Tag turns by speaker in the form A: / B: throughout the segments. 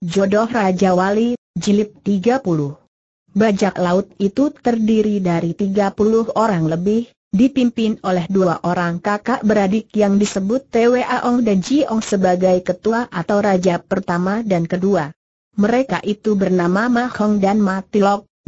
A: Jodoh Raja Wali, Jilid 30 Bajak laut itu terdiri dari 30 orang lebih, dipimpin oleh dua orang kakak beradik yang disebut TWA Ong dan Ji Ong sebagai ketua atau raja pertama dan kedua. Mereka itu bernama Mahong dan Ma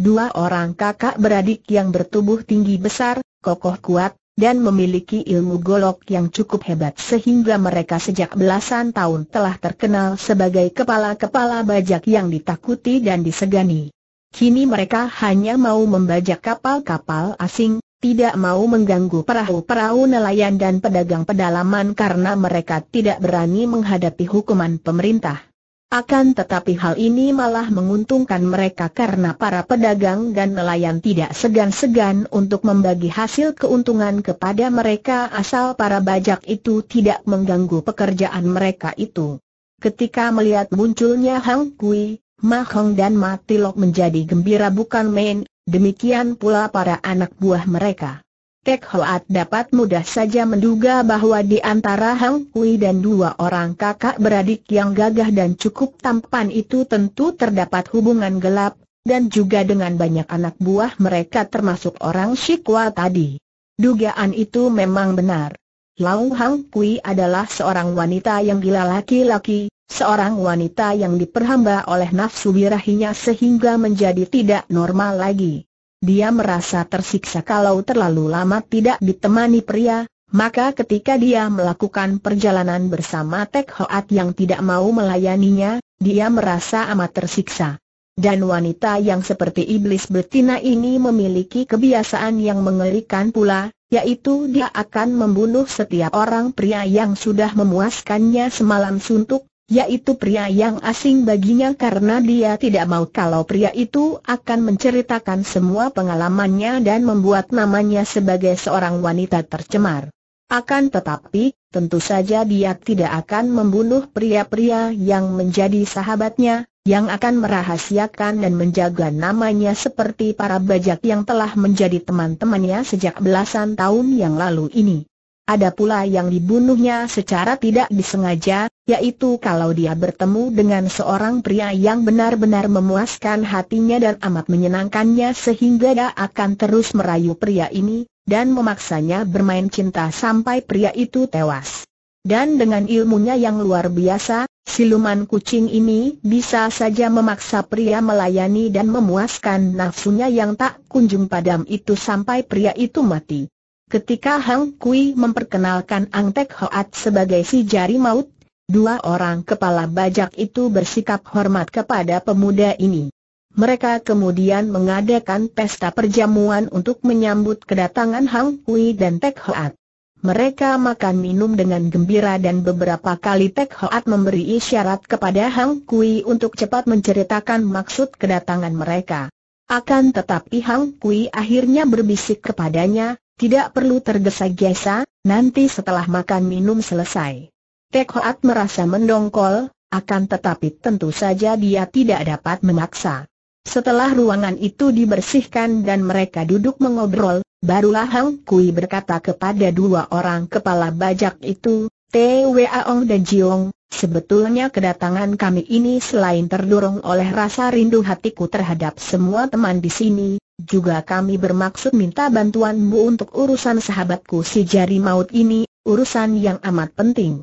A: dua orang kakak beradik yang bertubuh tinggi besar, kokoh kuat, dan memiliki ilmu golok yang cukup hebat sehingga mereka sejak belasan tahun telah terkenal sebagai kepala-kepala bajak yang ditakuti dan disegani. Kini mereka hanya mau membajak kapal-kapal asing, tidak mau mengganggu perahu-perahu nelayan dan pedagang pedalaman karena mereka tidak berani menghadapi hukuman pemerintah. Akan tetapi hal ini malah menguntungkan mereka karena para pedagang dan nelayan tidak segan-segan untuk membagi hasil keuntungan kepada mereka asal para bajak itu tidak mengganggu pekerjaan mereka itu. Ketika melihat munculnya Hang Kui, Ma Hong dan Ma Tilok menjadi gembira bukan main, demikian pula para anak buah mereka. Tek Hoat dapat mudah saja menduga bahwa di antara Hang Hui dan dua orang kakak beradik yang gagah dan cukup tampan itu tentu terdapat hubungan gelap, dan juga dengan banyak anak buah mereka termasuk orang Shikwa tadi. Dugaan itu memang benar. Lau Hang Hui adalah seorang wanita yang gila laki-laki, seorang wanita yang diperhamba oleh nafsu birahinya sehingga menjadi tidak normal lagi. Dia merasa tersiksa kalau terlalu lama tidak ditemani pria, maka ketika dia melakukan perjalanan bersama Tek Hoat yang tidak mau melayaninya, dia merasa amat tersiksa. Dan wanita yang seperti iblis betina ini memiliki kebiasaan yang mengerikan pula, yaitu dia akan membunuh setiap orang pria yang sudah memuaskannya semalam suntuk, yaitu pria yang asing baginya karena dia tidak mau kalau pria itu akan menceritakan semua pengalamannya dan membuat namanya sebagai seorang wanita tercemar. Akan tetapi, tentu saja dia tidak akan membunuh pria-pria yang menjadi sahabatnya, yang akan merahasiakan dan menjaga namanya seperti para bajak yang telah menjadi teman-temannya sejak belasan tahun yang lalu ini. Ada pula yang dibunuhnya secara tidak disengaja, yaitu kalau dia bertemu dengan seorang pria yang benar-benar memuaskan hatinya dan amat menyenangkannya sehingga dia akan terus merayu pria ini, dan memaksanya bermain cinta sampai pria itu tewas. Dan dengan ilmunya yang luar biasa, siluman kucing ini bisa saja memaksa pria melayani dan memuaskan nafsunya yang tak kunjung padam itu sampai pria itu mati. Ketika Hang Kui memperkenalkan Ang Tek Hoat sebagai si jari maut, dua orang kepala bajak itu bersikap hormat kepada pemuda ini. Mereka kemudian mengadakan pesta perjamuan untuk menyambut kedatangan Hang Kui dan Tek Hoat. Mereka makan minum dengan gembira dan beberapa kali Tek Hoat memberi isyarat kepada Hang Kui untuk cepat menceritakan maksud kedatangan mereka. Akan tetapi Hang Kui akhirnya berbisik kepadanya, tidak perlu tergesa-gesa, nanti setelah makan minum selesai. Tek Hoat merasa mendongkol, akan tetapi tentu saja dia tidak dapat memaksa. Setelah ruangan itu dibersihkan dan mereka duduk mengobrol, barulah Hang Kui berkata kepada dua orang kepala bajak itu, T.W.A. Ong dan Jiong, sebetulnya kedatangan kami ini selain terdorong oleh rasa rindu hatiku terhadap semua teman di sini, juga kami bermaksud minta bantuanmu untuk urusan sahabatku si jari maut ini, urusan yang amat penting.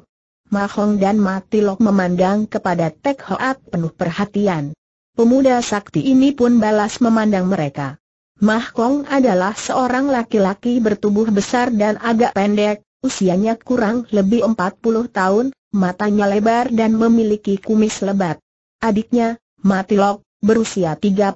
A: Mahong dan Matilok memandang kepada Tek Hoat penuh perhatian. Pemuda sakti ini pun balas memandang mereka. Mahkong adalah seorang laki-laki bertubuh besar dan agak pendek, usianya kurang lebih 40 tahun, matanya lebar dan memiliki kumis lebat. Adiknya, Matilok, berusia 35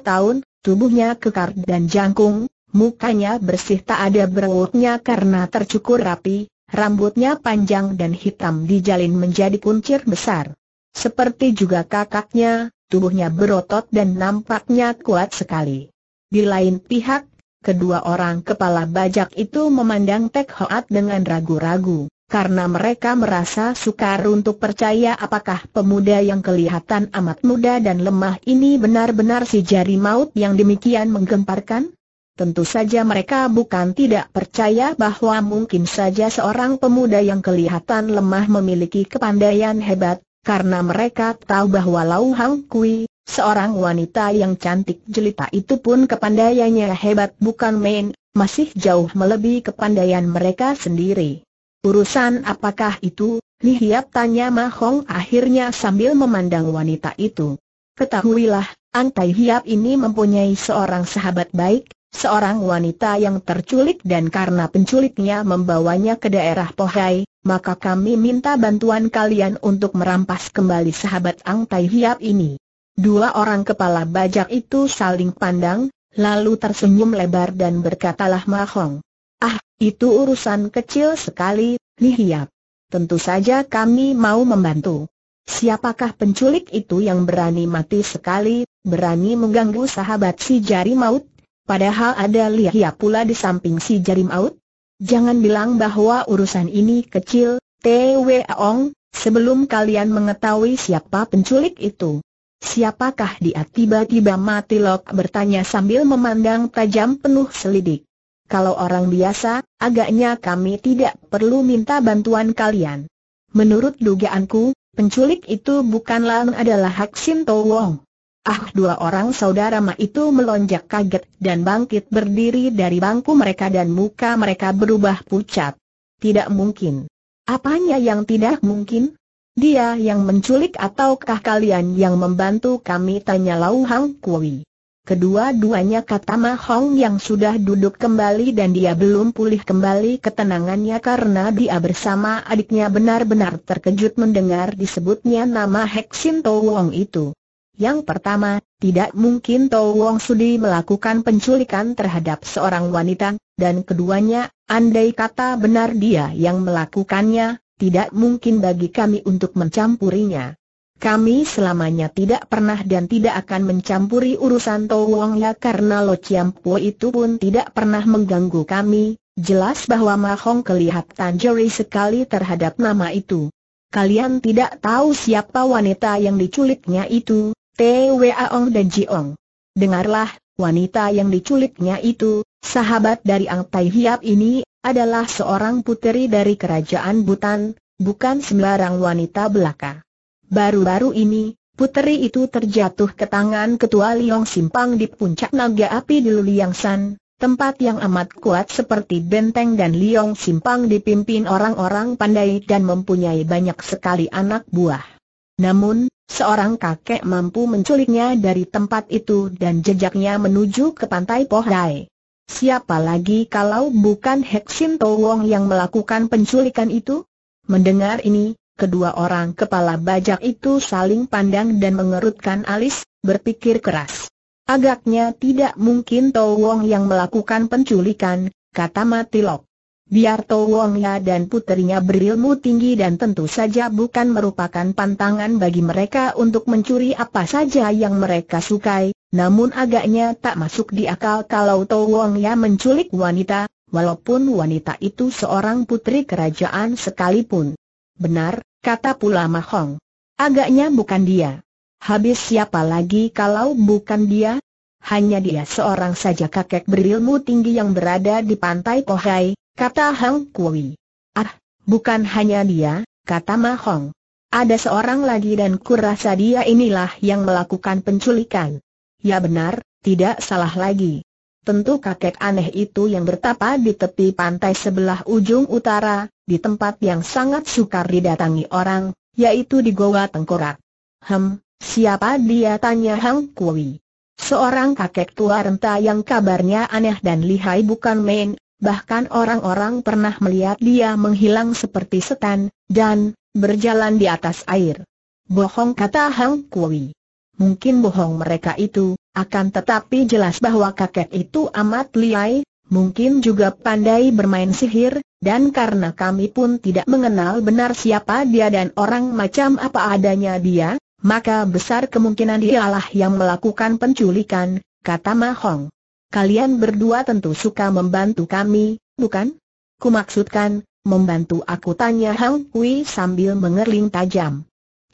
A: tahun, Tubuhnya kekar dan jangkung, mukanya bersih tak ada berwutnya karena tercukur rapi, rambutnya panjang dan hitam dijalin menjadi kuncir besar. Seperti juga kakaknya, tubuhnya berotot dan nampaknya kuat sekali. Di lain pihak, kedua orang kepala bajak itu memandang Tek Hoat dengan ragu-ragu karena mereka merasa sukar untuk percaya apakah pemuda yang kelihatan amat muda dan lemah ini benar-benar si jari maut yang demikian menggemparkan? Tentu saja mereka bukan tidak percaya bahwa mungkin saja seorang pemuda yang kelihatan lemah memiliki kepandaian hebat, karena mereka tahu bahwa Lau Hang Kui, seorang wanita yang cantik jelita itu pun kepandaiannya hebat bukan main, masih jauh melebihi kepandaian mereka sendiri. Urusan apakah itu? Li Hiap tanya Ma Hong akhirnya sambil memandang wanita itu. Ketahuilah, Ang Tai Hiap ini mempunyai seorang sahabat baik, seorang wanita yang terculik dan karena penculiknya membawanya ke daerah Pohai, maka kami minta bantuan kalian untuk merampas kembali sahabat Ang Tai Hiap ini. Dua orang kepala bajak itu saling pandang, lalu tersenyum lebar dan berkatalah Mahong. Itu urusan kecil sekali, Lihiap. Tentu saja kami mau membantu. Siapakah penculik itu yang berani mati sekali, berani mengganggu sahabat si jari maut? Padahal ada Lihiap pula di samping si jari maut? Jangan bilang bahwa urusan ini kecil, Twe Ong, sebelum kalian mengetahui siapa penculik itu. Siapakah dia tiba-tiba mati lok bertanya sambil memandang tajam penuh selidik. Kalau orang biasa, agaknya kami tidak perlu minta bantuan kalian. Menurut dugaanku, penculik itu bukanlah adalah Hak To Wong. Ah dua orang saudara Ma itu melonjak kaget dan bangkit berdiri dari bangku mereka dan muka mereka berubah pucat. Tidak mungkin. Apanya yang tidak mungkin? Dia yang menculik ataukah kalian yang membantu kami tanya Lau Hang Kui. Kedua-duanya kata Ma Hong yang sudah duduk kembali dan dia belum pulih kembali ketenangannya karena dia bersama adiknya benar-benar terkejut mendengar disebutnya nama Heksin To Wong itu. Yang pertama, tidak mungkin To Wong Sudi melakukan penculikan terhadap seorang wanita, dan keduanya, andai kata benar dia yang melakukannya, tidak mungkin bagi kami untuk mencampurinya. Kami selamanya tidak pernah dan tidak akan mencampuri urusan Tau Ya karena Lo Chiam Po itu pun tidak pernah mengganggu kami. Jelas bahwa Ma Hong kelihatan jeri sekali terhadap nama itu. Kalian tidak tahu siapa wanita yang diculiknya itu, T.W.A. Ong dan Ji Ong. Dengarlah, wanita yang diculiknya itu, sahabat dari Ang Tai Hiap ini, adalah seorang puteri dari kerajaan Butan, bukan sembarang wanita belaka. Baru-baru ini, puteri itu terjatuh ke tangan ketua Liong Simpang di puncak naga api di Luliangsan, tempat yang amat kuat seperti benteng dan Liong Simpang dipimpin orang-orang pandai dan mempunyai banyak sekali anak buah. Namun, seorang kakek mampu menculiknya dari tempat itu dan jejaknya menuju ke pantai Pohai. Siapa lagi kalau bukan Heksin Towong yang melakukan penculikan itu? Mendengar ini, Kedua orang kepala bajak itu saling pandang dan mengerutkan alis, berpikir keras. Agaknya tidak mungkin Tau Wong yang melakukan penculikan, kata Matilok. Biar Tau Wongnya dan putrinya berilmu tinggi dan tentu saja bukan merupakan pantangan bagi mereka untuk mencuri apa saja yang mereka sukai, namun agaknya tak masuk di akal kalau Tau Wongnya menculik wanita, walaupun wanita itu seorang putri kerajaan sekalipun. Benar, kata pula Mahong. Agaknya bukan dia. Habis siapa lagi kalau bukan dia? Hanya dia seorang saja kakek berilmu tinggi yang berada di pantai Kohai, kata Hang Kui. Ah, bukan hanya dia, kata Mahong. Ada seorang lagi dan kurasa dia inilah yang melakukan penculikan. Ya benar, tidak salah lagi. Tentu kakek aneh itu yang bertapa di tepi pantai sebelah ujung utara, di tempat yang sangat sukar didatangi orang, yaitu di Goa Tengkorak. Hem, siapa dia tanya Hang Kui. Seorang kakek tua renta yang kabarnya aneh dan lihai bukan main, bahkan orang-orang pernah melihat dia menghilang seperti setan, dan berjalan di atas air. Bohong kata Hang Kui. Mungkin bohong mereka itu, akan tetapi jelas bahwa kakek itu amat lihai mungkin juga pandai bermain sihir, dan karena kami pun tidak mengenal benar siapa dia dan orang macam apa adanya dia, maka besar kemungkinan dialah yang melakukan penculikan, kata Ma Hong. Kalian berdua tentu suka membantu kami, bukan? Kumaksudkan, membantu aku tanya Hang Hui sambil mengerling tajam.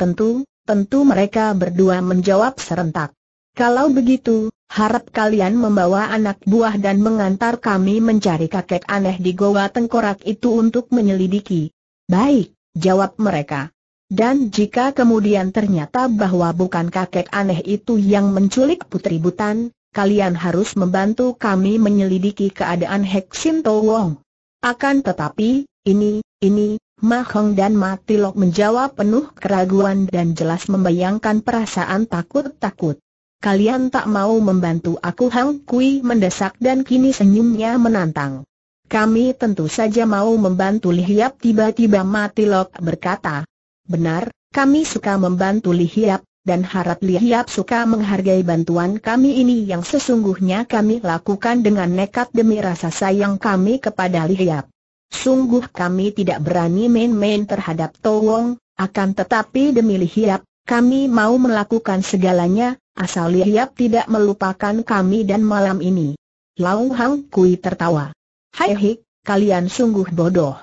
A: Tentu, tentu mereka berdua menjawab serentak. Kalau begitu, harap kalian membawa anak buah dan mengantar kami mencari kakek aneh di goa tengkorak itu untuk menyelidiki. Baik, jawab mereka. Dan jika kemudian ternyata bahwa bukan kakek aneh itu yang menculik putri butan, kalian harus membantu kami menyelidiki keadaan Heksin Wong. Akan tetapi, ini, ini, Ma Hong dan Ma Tilok menjawab penuh keraguan dan jelas membayangkan perasaan takut-takut kalian tak mau membantu aku Hang Kui mendesak dan kini senyumnya menantang. Kami tentu saja mau membantu Li Hiap tiba-tiba mati Lok berkata. Benar, kami suka membantu Li Hiap, dan harap Li Hiap suka menghargai bantuan kami ini yang sesungguhnya kami lakukan dengan nekat demi rasa sayang kami kepada Li Hiap. Sungguh kami tidak berani main-main terhadap Towong, akan tetapi demi Li Hiap, kami mau melakukan segalanya, asal Liap tidak melupakan kami dan malam ini. Lau Hang Kui tertawa. Hai hik, kalian sungguh bodoh.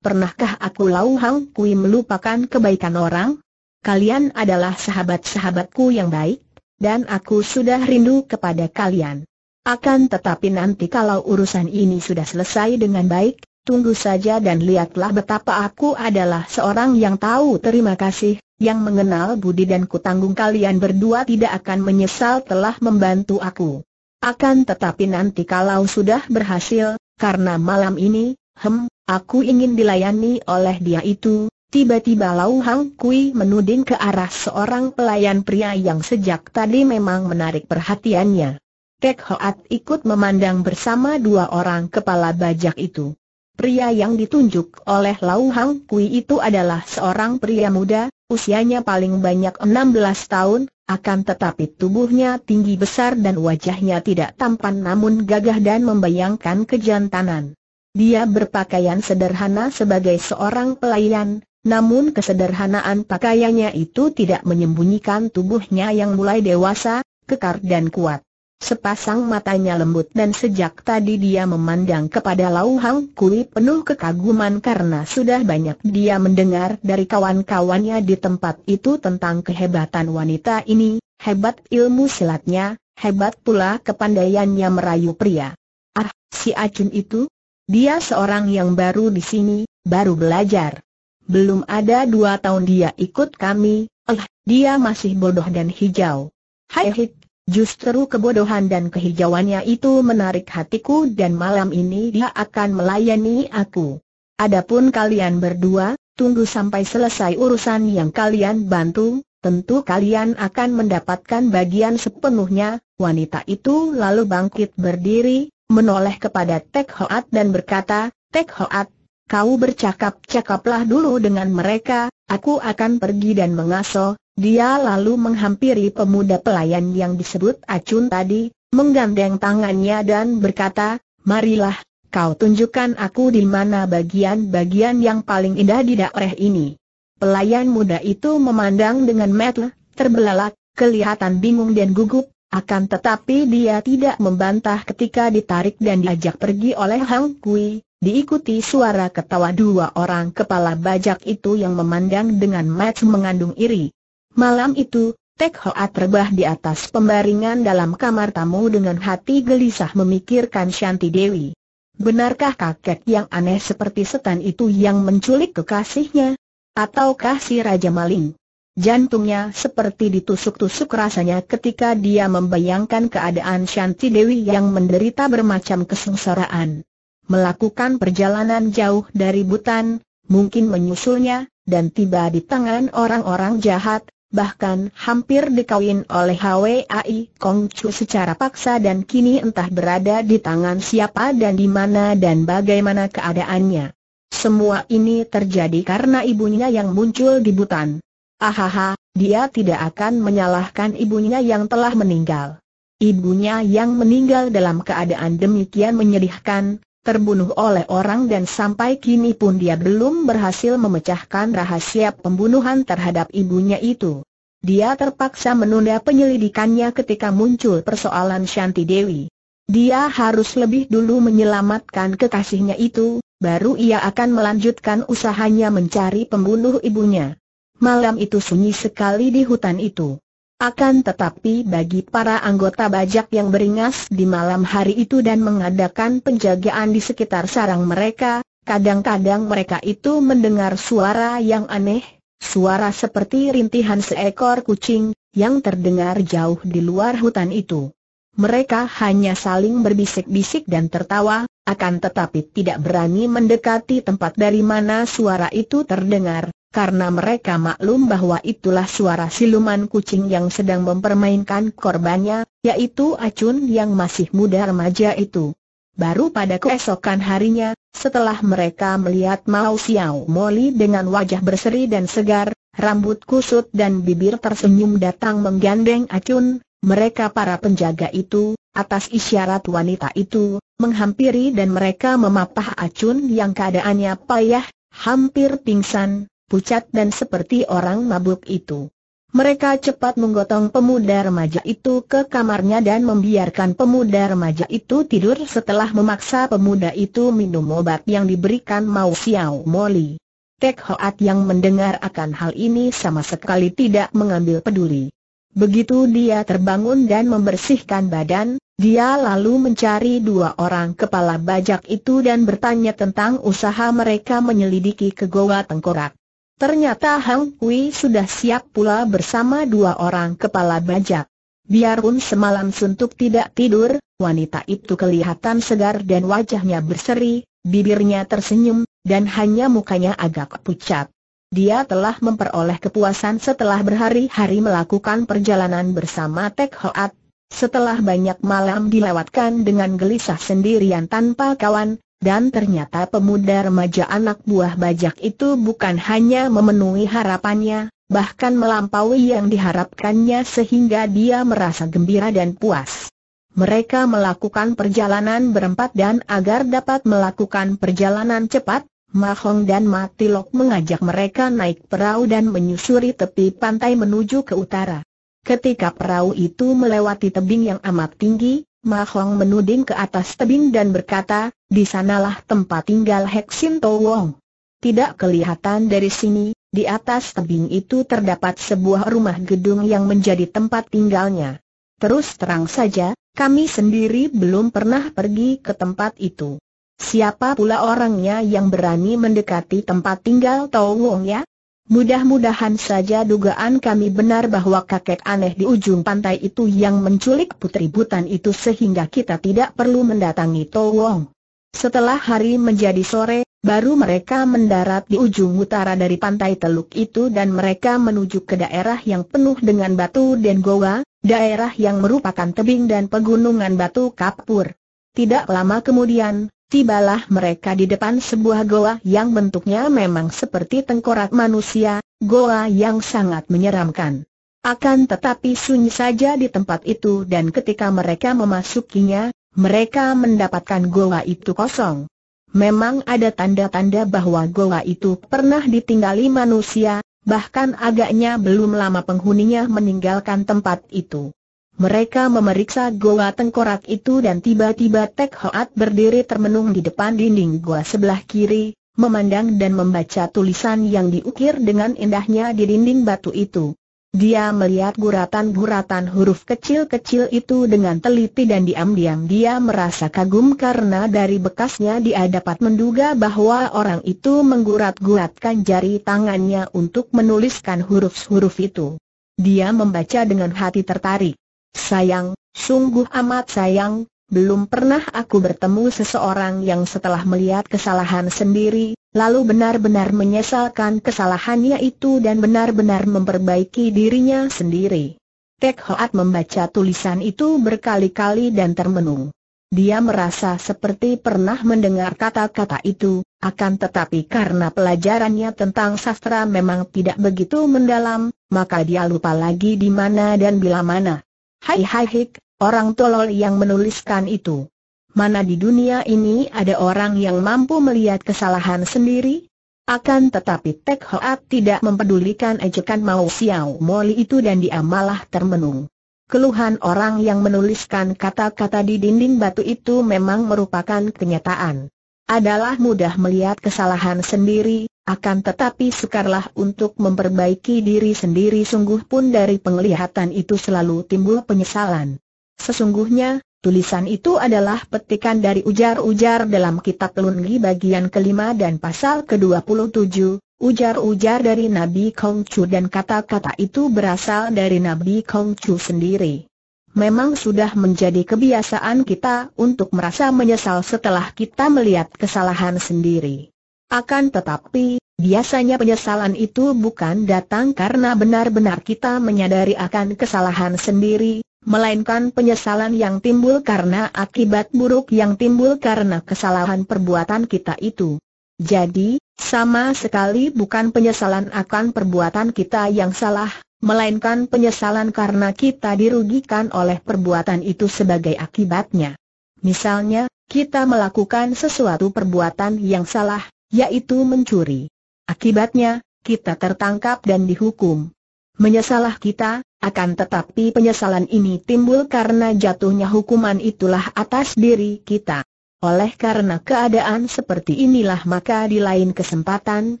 A: Pernahkah aku Lau Hang Kui melupakan kebaikan orang? Kalian adalah sahabat-sahabatku yang baik, dan aku sudah rindu kepada kalian. Akan tetapi nanti kalau urusan ini sudah selesai dengan baik, Tunggu saja dan lihatlah betapa aku adalah seorang yang tahu terima kasih, yang mengenal budi dan kutanggung kalian berdua tidak akan menyesal telah membantu aku. Akan tetapi nanti kalau sudah berhasil, karena malam ini, hem, aku ingin dilayani oleh dia itu, tiba-tiba Lau Hang Kui menuding ke arah seorang pelayan pria yang sejak tadi memang menarik perhatiannya. Kek Hoat ikut memandang bersama dua orang kepala bajak itu. Pria yang ditunjuk oleh Lau Hang Kui itu adalah seorang pria muda, Usianya paling banyak 16 tahun, akan tetapi tubuhnya tinggi besar dan wajahnya tidak tampan namun gagah dan membayangkan kejantanan. Dia berpakaian sederhana sebagai seorang pelayan, namun kesederhanaan pakaiannya itu tidak menyembunyikan tubuhnya yang mulai dewasa, kekar dan kuat. Sepasang matanya lembut dan sejak tadi dia memandang kepada Lau Hang Kui penuh kekaguman karena sudah banyak dia mendengar dari kawan-kawannya di tempat itu tentang kehebatan wanita ini, hebat ilmu silatnya, hebat pula kepandaiannya merayu pria. Ah, si Acun itu? Dia seorang yang baru di sini, baru belajar. Belum ada dua tahun dia ikut kami, eh, dia masih bodoh dan hijau. Hai hik, Justru kebodohan dan kehijauannya itu menarik hatiku dan malam ini dia akan melayani aku. Adapun kalian berdua, tunggu sampai selesai urusan yang kalian bantu, tentu kalian akan mendapatkan bagian sepenuhnya. Wanita itu lalu bangkit berdiri, menoleh kepada Tek Hoat dan berkata, Tek Hoat, kau bercakap-cakaplah dulu dengan mereka, aku akan pergi dan mengasuh, dia lalu menghampiri pemuda pelayan yang disebut Acun tadi, menggandeng tangannya dan berkata, Marilah, kau tunjukkan aku di mana bagian-bagian yang paling indah di daerah ini. Pelayan muda itu memandang dengan metel, terbelalak, kelihatan bingung dan gugup, akan tetapi dia tidak membantah ketika ditarik dan diajak pergi oleh Hang Kui, diikuti suara ketawa dua orang kepala bajak itu yang memandang dengan mata mengandung iri. Malam itu, Tek Hoat terbah di atas pembaringan dalam kamar tamu dengan hati gelisah memikirkan Shanti Dewi. Benarkah kakek yang aneh seperti setan itu yang menculik kekasihnya? Ataukah si Raja Maling? Jantungnya seperti ditusuk-tusuk rasanya ketika dia membayangkan keadaan Shanti Dewi yang menderita bermacam kesengsaraan. Melakukan perjalanan jauh dari Butan, mungkin menyusulnya, dan tiba di tangan orang-orang jahat, bahkan hampir dikawin oleh HWAI Kong Chu secara paksa dan kini entah berada di tangan siapa dan di mana dan bagaimana keadaannya. Semua ini terjadi karena ibunya yang muncul di Butan. Ahaha, dia tidak akan menyalahkan ibunya yang telah meninggal. Ibunya yang meninggal dalam keadaan demikian menyedihkan, terbunuh oleh orang dan sampai kini pun dia belum berhasil memecahkan rahasia pembunuhan terhadap ibunya itu. Dia terpaksa menunda penyelidikannya ketika muncul persoalan Shanti Dewi. Dia harus lebih dulu menyelamatkan kekasihnya itu, baru ia akan melanjutkan usahanya mencari pembunuh ibunya. Malam itu sunyi sekali di hutan itu. Akan tetapi bagi para anggota bajak yang beringas di malam hari itu dan mengadakan penjagaan di sekitar sarang mereka, kadang-kadang mereka itu mendengar suara yang aneh, Suara seperti rintihan seekor kucing, yang terdengar jauh di luar hutan itu. Mereka hanya saling berbisik-bisik dan tertawa, akan tetapi tidak berani mendekati tempat dari mana suara itu terdengar, karena mereka maklum bahwa itulah suara siluman kucing yang sedang mempermainkan korbannya, yaitu Acun yang masih muda remaja itu. Baru pada keesokan harinya, setelah mereka melihat Mao Xiao Moli dengan wajah berseri dan segar, rambut kusut dan bibir tersenyum datang menggandeng acun, mereka para penjaga itu, atas isyarat wanita itu, menghampiri dan mereka memapah acun yang keadaannya payah, hampir pingsan, pucat dan seperti orang mabuk itu. Mereka cepat menggotong pemuda remaja itu ke kamarnya dan membiarkan pemuda remaja itu tidur setelah memaksa pemuda itu minum obat yang diberikan Mao Xiao Moli. Tek Hoat yang mendengar akan hal ini sama sekali tidak mengambil peduli. Begitu dia terbangun dan membersihkan badan, dia lalu mencari dua orang kepala bajak itu dan bertanya tentang usaha mereka menyelidiki ke goa tengkorak. Ternyata Hang Kui sudah siap pula bersama dua orang kepala bajak. Biarpun semalam suntuk tidak tidur, wanita itu kelihatan segar dan wajahnya berseri, bibirnya tersenyum, dan hanya mukanya agak pucat. Dia telah memperoleh kepuasan setelah berhari-hari melakukan perjalanan bersama Tek Hoat. Setelah banyak malam dilewatkan dengan gelisah sendirian tanpa kawan, dan ternyata pemuda remaja anak buah bajak itu bukan hanya memenuhi harapannya, bahkan melampaui yang diharapkannya sehingga dia merasa gembira dan puas. Mereka melakukan perjalanan berempat dan agar dapat melakukan perjalanan cepat, Mahong dan Matilok mengajak mereka naik perahu dan menyusuri tepi pantai menuju ke utara. Ketika perahu itu melewati tebing yang amat tinggi, Hong menuding ke atas tebing dan berkata, di sanalah tempat tinggal Heksin Wong. Tidak kelihatan dari sini, di atas tebing itu terdapat sebuah rumah gedung yang menjadi tempat tinggalnya. Terus terang saja, kami sendiri belum pernah pergi ke tempat itu. Siapa pula orangnya yang berani mendekati tempat tinggal Tau ya? Mudah-mudahan saja dugaan kami benar bahwa kakek aneh di ujung pantai itu yang menculik putri butan itu sehingga kita tidak perlu mendatangi Towong. Setelah hari menjadi sore, baru mereka mendarat di ujung utara dari pantai teluk itu dan mereka menuju ke daerah yang penuh dengan batu dan goa, daerah yang merupakan tebing dan pegunungan batu kapur. Tidak lama kemudian, Tibalah mereka di depan sebuah goa yang bentuknya memang seperti tengkorak manusia, goa yang sangat menyeramkan. Akan tetapi sunyi saja di tempat itu dan ketika mereka memasukinya, mereka mendapatkan goa itu kosong. Memang ada tanda-tanda bahwa goa itu pernah ditinggali manusia, bahkan agaknya belum lama penghuninya meninggalkan tempat itu. Mereka memeriksa goa tengkorak itu dan tiba-tiba Tek Hoat berdiri termenung di depan dinding goa sebelah kiri, memandang dan membaca tulisan yang diukir dengan indahnya di dinding batu itu. Dia melihat guratan-guratan huruf kecil-kecil itu dengan teliti dan diam-diam dia merasa kagum karena dari bekasnya dia dapat menduga bahwa orang itu menggurat-guratkan jari tangannya untuk menuliskan huruf-huruf itu. Dia membaca dengan hati tertarik. Sayang, sungguh amat sayang, belum pernah aku bertemu seseorang yang setelah melihat kesalahan sendiri, lalu benar-benar menyesalkan kesalahannya itu dan benar-benar memperbaiki dirinya sendiri. Tek Hoat membaca tulisan itu berkali-kali dan termenung. Dia merasa seperti pernah mendengar kata-kata itu, akan tetapi karena pelajarannya tentang sastra memang tidak begitu mendalam, maka dia lupa lagi di mana dan bila mana. Hai hai hik, orang tolol yang menuliskan itu. Mana di dunia ini ada orang yang mampu melihat kesalahan sendiri? Akan tetapi Tek Hoat tidak mempedulikan ejekan Mao Xiao Moli itu dan dia malah termenung. Keluhan orang yang menuliskan kata-kata di dinding batu itu memang merupakan kenyataan. Adalah mudah melihat kesalahan sendiri, akan tetapi sukarlah untuk memperbaiki diri sendiri sungguh pun dari penglihatan itu selalu timbul penyesalan. Sesungguhnya, tulisan itu adalah petikan dari ujar-ujar dalam kitab Lunggi bagian kelima dan pasal ke-27, ujar-ujar dari Nabi Kongcu dan kata-kata itu berasal dari Nabi Kongcu sendiri. Memang sudah menjadi kebiasaan kita untuk merasa menyesal setelah kita melihat kesalahan sendiri. Akan tetapi, biasanya penyesalan itu bukan datang karena benar-benar kita menyadari akan kesalahan sendiri, melainkan penyesalan yang timbul karena akibat buruk yang timbul karena kesalahan perbuatan kita itu. Jadi, sama sekali bukan penyesalan akan perbuatan kita yang salah, melainkan penyesalan karena kita dirugikan oleh perbuatan itu sebagai akibatnya. Misalnya, kita melakukan sesuatu perbuatan yang salah, yaitu mencuri. Akibatnya, kita tertangkap dan dihukum. Menyesalah kita, akan tetapi penyesalan ini timbul karena jatuhnya hukuman itulah atas diri kita. Oleh karena keadaan seperti inilah maka di lain kesempatan,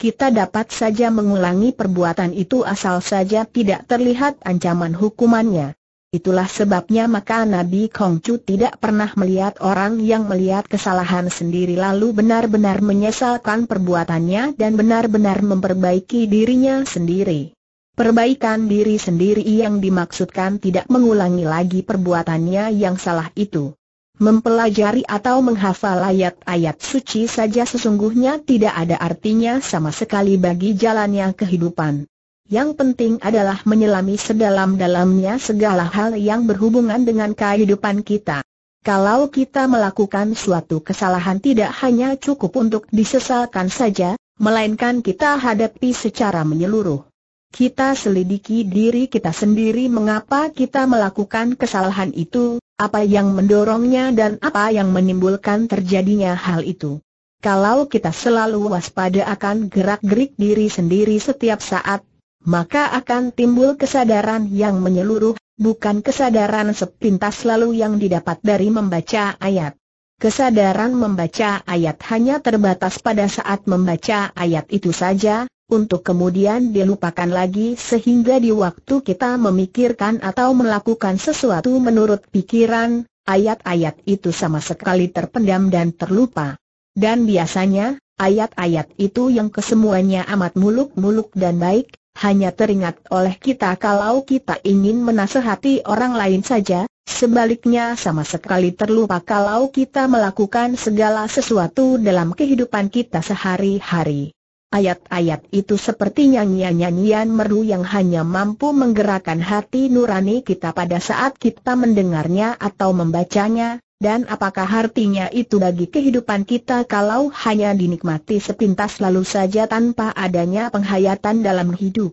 A: kita dapat saja mengulangi perbuatan itu asal saja tidak terlihat ancaman hukumannya. Itulah sebabnya maka Nabi Kongcu tidak pernah melihat orang yang melihat kesalahan sendiri lalu benar-benar menyesalkan perbuatannya dan benar-benar memperbaiki dirinya sendiri. Perbaikan diri sendiri yang dimaksudkan tidak mengulangi lagi perbuatannya yang salah itu. Mempelajari atau menghafal ayat-ayat suci saja sesungguhnya tidak ada artinya sama sekali bagi jalannya kehidupan. Yang penting adalah menyelami sedalam-dalamnya segala hal yang berhubungan dengan kehidupan kita. Kalau kita melakukan suatu kesalahan tidak hanya cukup untuk disesalkan saja, melainkan kita hadapi secara menyeluruh. Kita selidiki diri kita sendiri mengapa kita melakukan kesalahan itu, apa yang mendorongnya dan apa yang menimbulkan terjadinya hal itu. Kalau kita selalu waspada akan gerak-gerik diri sendiri setiap saat, maka akan timbul kesadaran yang menyeluruh, bukan kesadaran sepintas lalu yang didapat dari membaca ayat. Kesadaran membaca ayat hanya terbatas pada saat membaca ayat itu saja, untuk kemudian dilupakan lagi sehingga di waktu kita memikirkan atau melakukan sesuatu menurut pikiran, ayat-ayat itu sama sekali terpendam dan terlupa. Dan biasanya, ayat-ayat itu yang kesemuanya amat muluk-muluk dan baik, hanya teringat oleh kita kalau kita ingin menasehati orang lain saja, sebaliknya sama sekali terlupa kalau kita melakukan segala sesuatu dalam kehidupan kita sehari-hari. Ayat-ayat itu seperti nyanyian-nyanyian meru yang hanya mampu menggerakkan hati nurani kita pada saat kita mendengarnya atau membacanya, dan apakah artinya itu bagi kehidupan kita kalau hanya dinikmati sepintas lalu saja tanpa adanya penghayatan dalam hidup?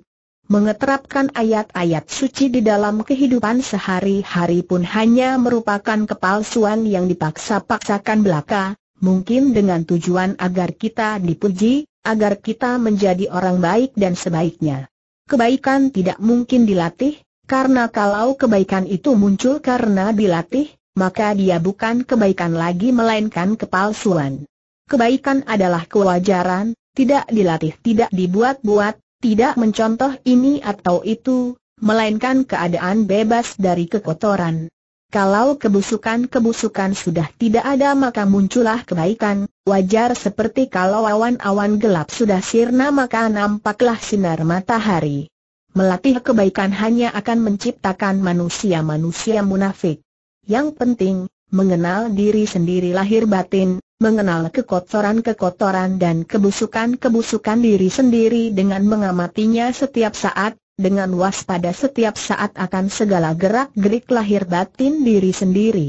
A: Mengeterapkan ayat-ayat suci di dalam kehidupan sehari-hari pun hanya merupakan kepalsuan yang dipaksa-paksakan belaka, mungkin dengan tujuan agar kita dipuji, agar kita menjadi orang baik dan sebaiknya. Kebaikan tidak mungkin dilatih, karena kalau kebaikan itu muncul karena dilatih, maka dia bukan kebaikan lagi melainkan kepalsuan. Kebaikan adalah kewajaran, tidak dilatih, tidak dibuat-buat, tidak mencontoh ini atau itu, melainkan keadaan bebas dari kekotoran. Kalau kebusukan-kebusukan sudah tidak ada maka muncullah kebaikan, wajar seperti kalau awan-awan gelap sudah sirna maka nampaklah sinar matahari. Melatih kebaikan hanya akan menciptakan manusia-manusia munafik. Yang penting, mengenal diri sendiri lahir batin, mengenal kekotoran-kekotoran dan kebusukan-kebusukan diri sendiri dengan mengamatinya setiap saat, dengan waspada setiap saat akan segala gerak-gerik lahir batin diri sendiri.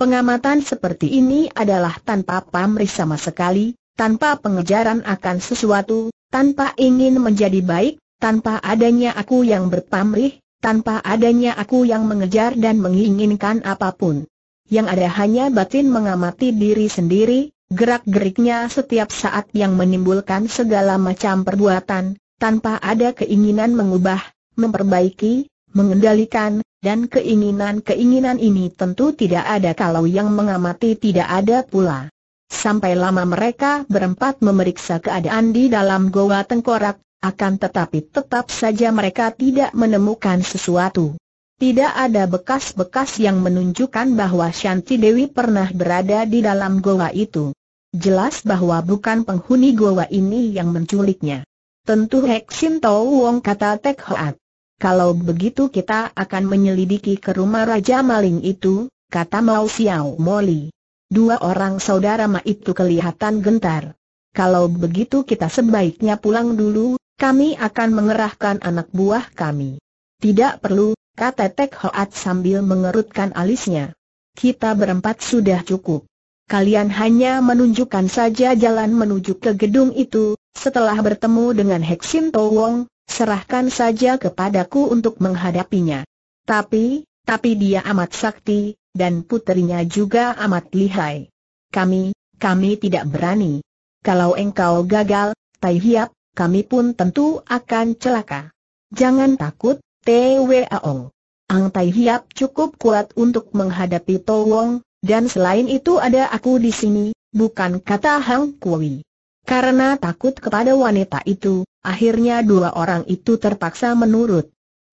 A: Pengamatan seperti ini adalah tanpa pamrih sama sekali, tanpa pengejaran akan sesuatu, tanpa ingin menjadi baik, tanpa adanya aku yang berpamrih, tanpa adanya aku yang mengejar dan menginginkan apapun. Yang ada hanya batin mengamati diri sendiri, gerak-geriknya setiap saat yang menimbulkan segala macam perbuatan, tanpa ada keinginan mengubah, memperbaiki, mengendalikan, dan keinginan-keinginan ini tentu tidak ada kalau yang mengamati tidak ada pula. Sampai lama mereka berempat memeriksa keadaan di dalam goa tengkorak, akan tetapi tetap saja mereka tidak menemukan sesuatu. Tidak ada bekas-bekas yang menunjukkan bahwa Shanti Dewi pernah berada di dalam goa itu. Jelas bahwa bukan penghuni goa ini yang menculiknya. Tentu Hek Tau Wong kata Tek Hoat. Kalau begitu kita akan menyelidiki ke rumah Raja Maling itu, kata Mao Xiao Moli. Dua orang saudara Ma itu kelihatan gentar. Kalau begitu kita sebaiknya pulang dulu, kami akan mengerahkan anak buah kami. Tidak perlu, kata Tek Hoat sambil mengerutkan alisnya. Kita berempat sudah cukup. Kalian hanya menunjukkan saja jalan menuju ke gedung itu, setelah bertemu dengan Heksin Towong, serahkan saja kepadaku untuk menghadapinya. Tapi, tapi dia amat sakti, dan puterinya juga amat lihai. Kami, kami tidak berani. Kalau engkau gagal, Tai Hiap, kami pun tentu akan celaka. Jangan takut, Twaong. Ang Tai Hiap cukup kuat untuk menghadapi Towong, dan selain itu ada aku di sini, bukan kata Hang Kui. Karena takut kepada wanita itu, akhirnya dua orang itu terpaksa menurut.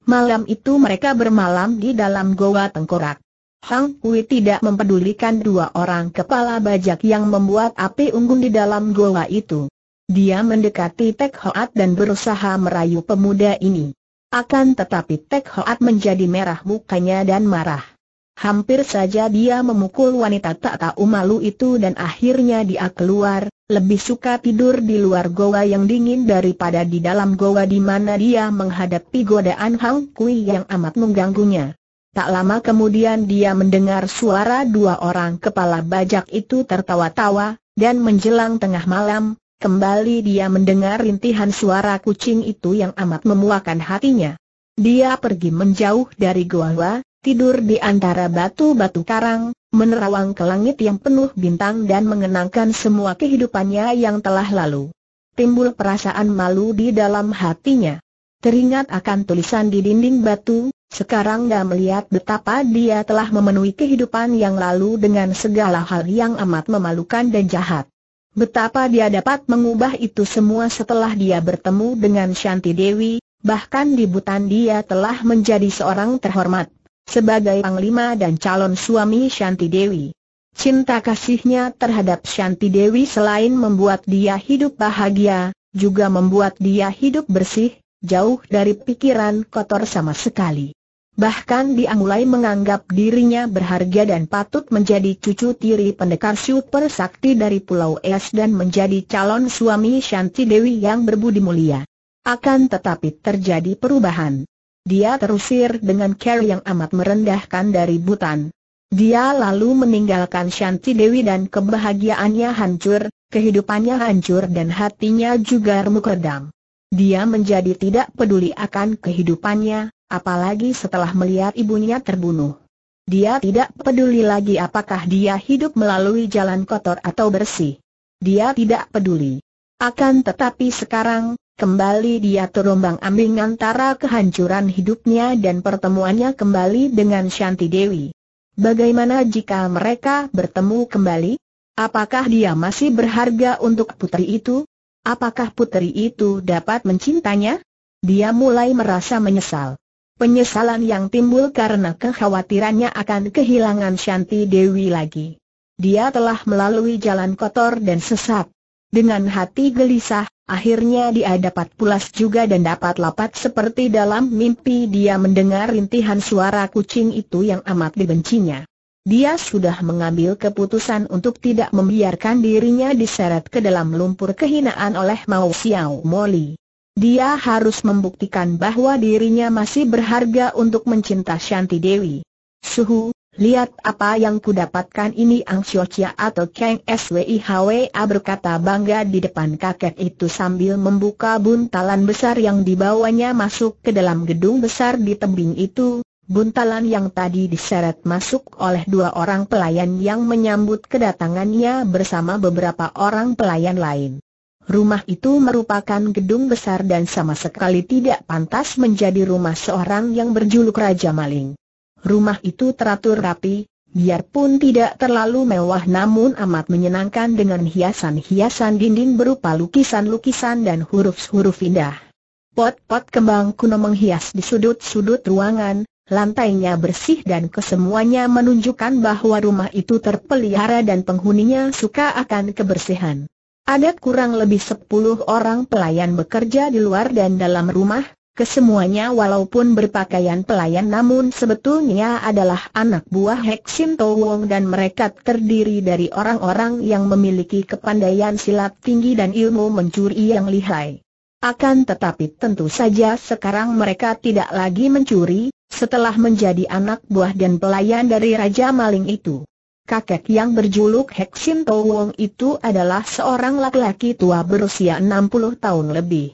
A: Malam itu mereka bermalam di dalam goa tengkorak. Hang Kui tidak mempedulikan dua orang kepala bajak yang membuat api unggun di dalam goa itu. Dia mendekati Tek Hoat dan berusaha merayu pemuda ini. Akan tetapi Tek Hoat menjadi merah mukanya dan marah. Hampir saja dia memukul wanita tak tahu malu itu dan akhirnya dia keluar, lebih suka tidur di luar goa yang dingin daripada di dalam goa di mana dia menghadapi godaan Hang Kui yang amat mengganggunya. Tak lama kemudian dia mendengar suara dua orang kepala bajak itu tertawa-tawa, dan menjelang tengah malam, Kembali dia mendengar rintihan suara kucing itu yang amat memuakan hatinya. Dia pergi menjauh dari gua-gua, tidur di antara batu-batu karang, menerawang ke langit yang penuh bintang dan mengenangkan semua kehidupannya yang telah lalu. Timbul perasaan malu di dalam hatinya. Teringat akan tulisan di dinding batu, sekarang dia melihat betapa dia telah memenuhi kehidupan yang lalu dengan segala hal yang amat memalukan dan jahat. Betapa dia dapat mengubah itu semua setelah dia bertemu dengan Shanti Dewi, bahkan di Butan dia telah menjadi seorang terhormat sebagai panglima dan calon suami Shanti Dewi. Cinta kasihnya terhadap Shanti Dewi selain membuat dia hidup bahagia, juga membuat dia hidup bersih, jauh dari pikiran kotor sama sekali. Bahkan dia mulai menganggap dirinya berharga dan patut menjadi cucu tiri pendekar super sakti dari Pulau Es dan menjadi calon suami Shanti Dewi yang berbudi mulia. Akan tetapi terjadi perubahan. Dia terusir dengan care yang amat merendahkan dari Butan. Dia lalu meninggalkan Shanti Dewi dan kebahagiaannya hancur, kehidupannya hancur dan hatinya juga remuk redam. Dia menjadi tidak peduli akan kehidupannya, Apalagi setelah melihat ibunya terbunuh. Dia tidak peduli lagi apakah dia hidup melalui jalan kotor atau bersih. Dia tidak peduli. Akan tetapi sekarang, kembali dia terombang ambing antara kehancuran hidupnya dan pertemuannya kembali dengan Shanti Dewi. Bagaimana jika mereka bertemu kembali? Apakah dia masih berharga untuk putri itu? Apakah putri itu dapat mencintanya? Dia mulai merasa menyesal penyesalan yang timbul karena kekhawatirannya akan kehilangan Shanti Dewi lagi. Dia telah melalui jalan kotor dan sesat. Dengan hati gelisah, akhirnya dia dapat pulas juga dan dapat lapat seperti dalam mimpi dia mendengar rintihan suara kucing itu yang amat dibencinya. Dia sudah mengambil keputusan untuk tidak membiarkan dirinya diseret ke dalam lumpur kehinaan oleh Mao Xiao Moli. Dia harus membuktikan bahwa dirinya masih berharga untuk mencinta Shanti Dewi. Suhu, lihat apa yang kudapatkan ini Ang Chia atau Kang SWIHWA berkata bangga di depan kakek itu sambil membuka buntalan besar yang dibawanya masuk ke dalam gedung besar di tebing itu, Buntalan yang tadi diseret masuk oleh dua orang pelayan yang menyambut kedatangannya bersama beberapa orang pelayan lain. Rumah itu merupakan gedung besar dan sama sekali tidak pantas menjadi rumah seorang yang berjuluk Raja Maling. Rumah itu teratur rapi, biarpun tidak terlalu mewah namun amat menyenangkan dengan hiasan-hiasan dinding berupa lukisan-lukisan dan huruf-huruf indah. Pot-pot kembang kuno menghias di sudut-sudut ruangan, lantainya bersih dan kesemuanya menunjukkan bahwa rumah itu terpelihara dan penghuninya suka akan kebersihan. Ada kurang lebih sepuluh orang pelayan bekerja di luar dan dalam rumah, kesemuanya walaupun berpakaian pelayan namun sebetulnya adalah anak buah Heksin Wong dan mereka terdiri dari orang-orang yang memiliki kepandaian silat tinggi dan ilmu mencuri yang lihai. Akan tetapi tentu saja sekarang mereka tidak lagi mencuri, setelah menjadi anak buah dan pelayan dari Raja Maling itu. Kakek yang berjuluk To Towong itu adalah seorang laki-laki tua berusia 60 tahun lebih.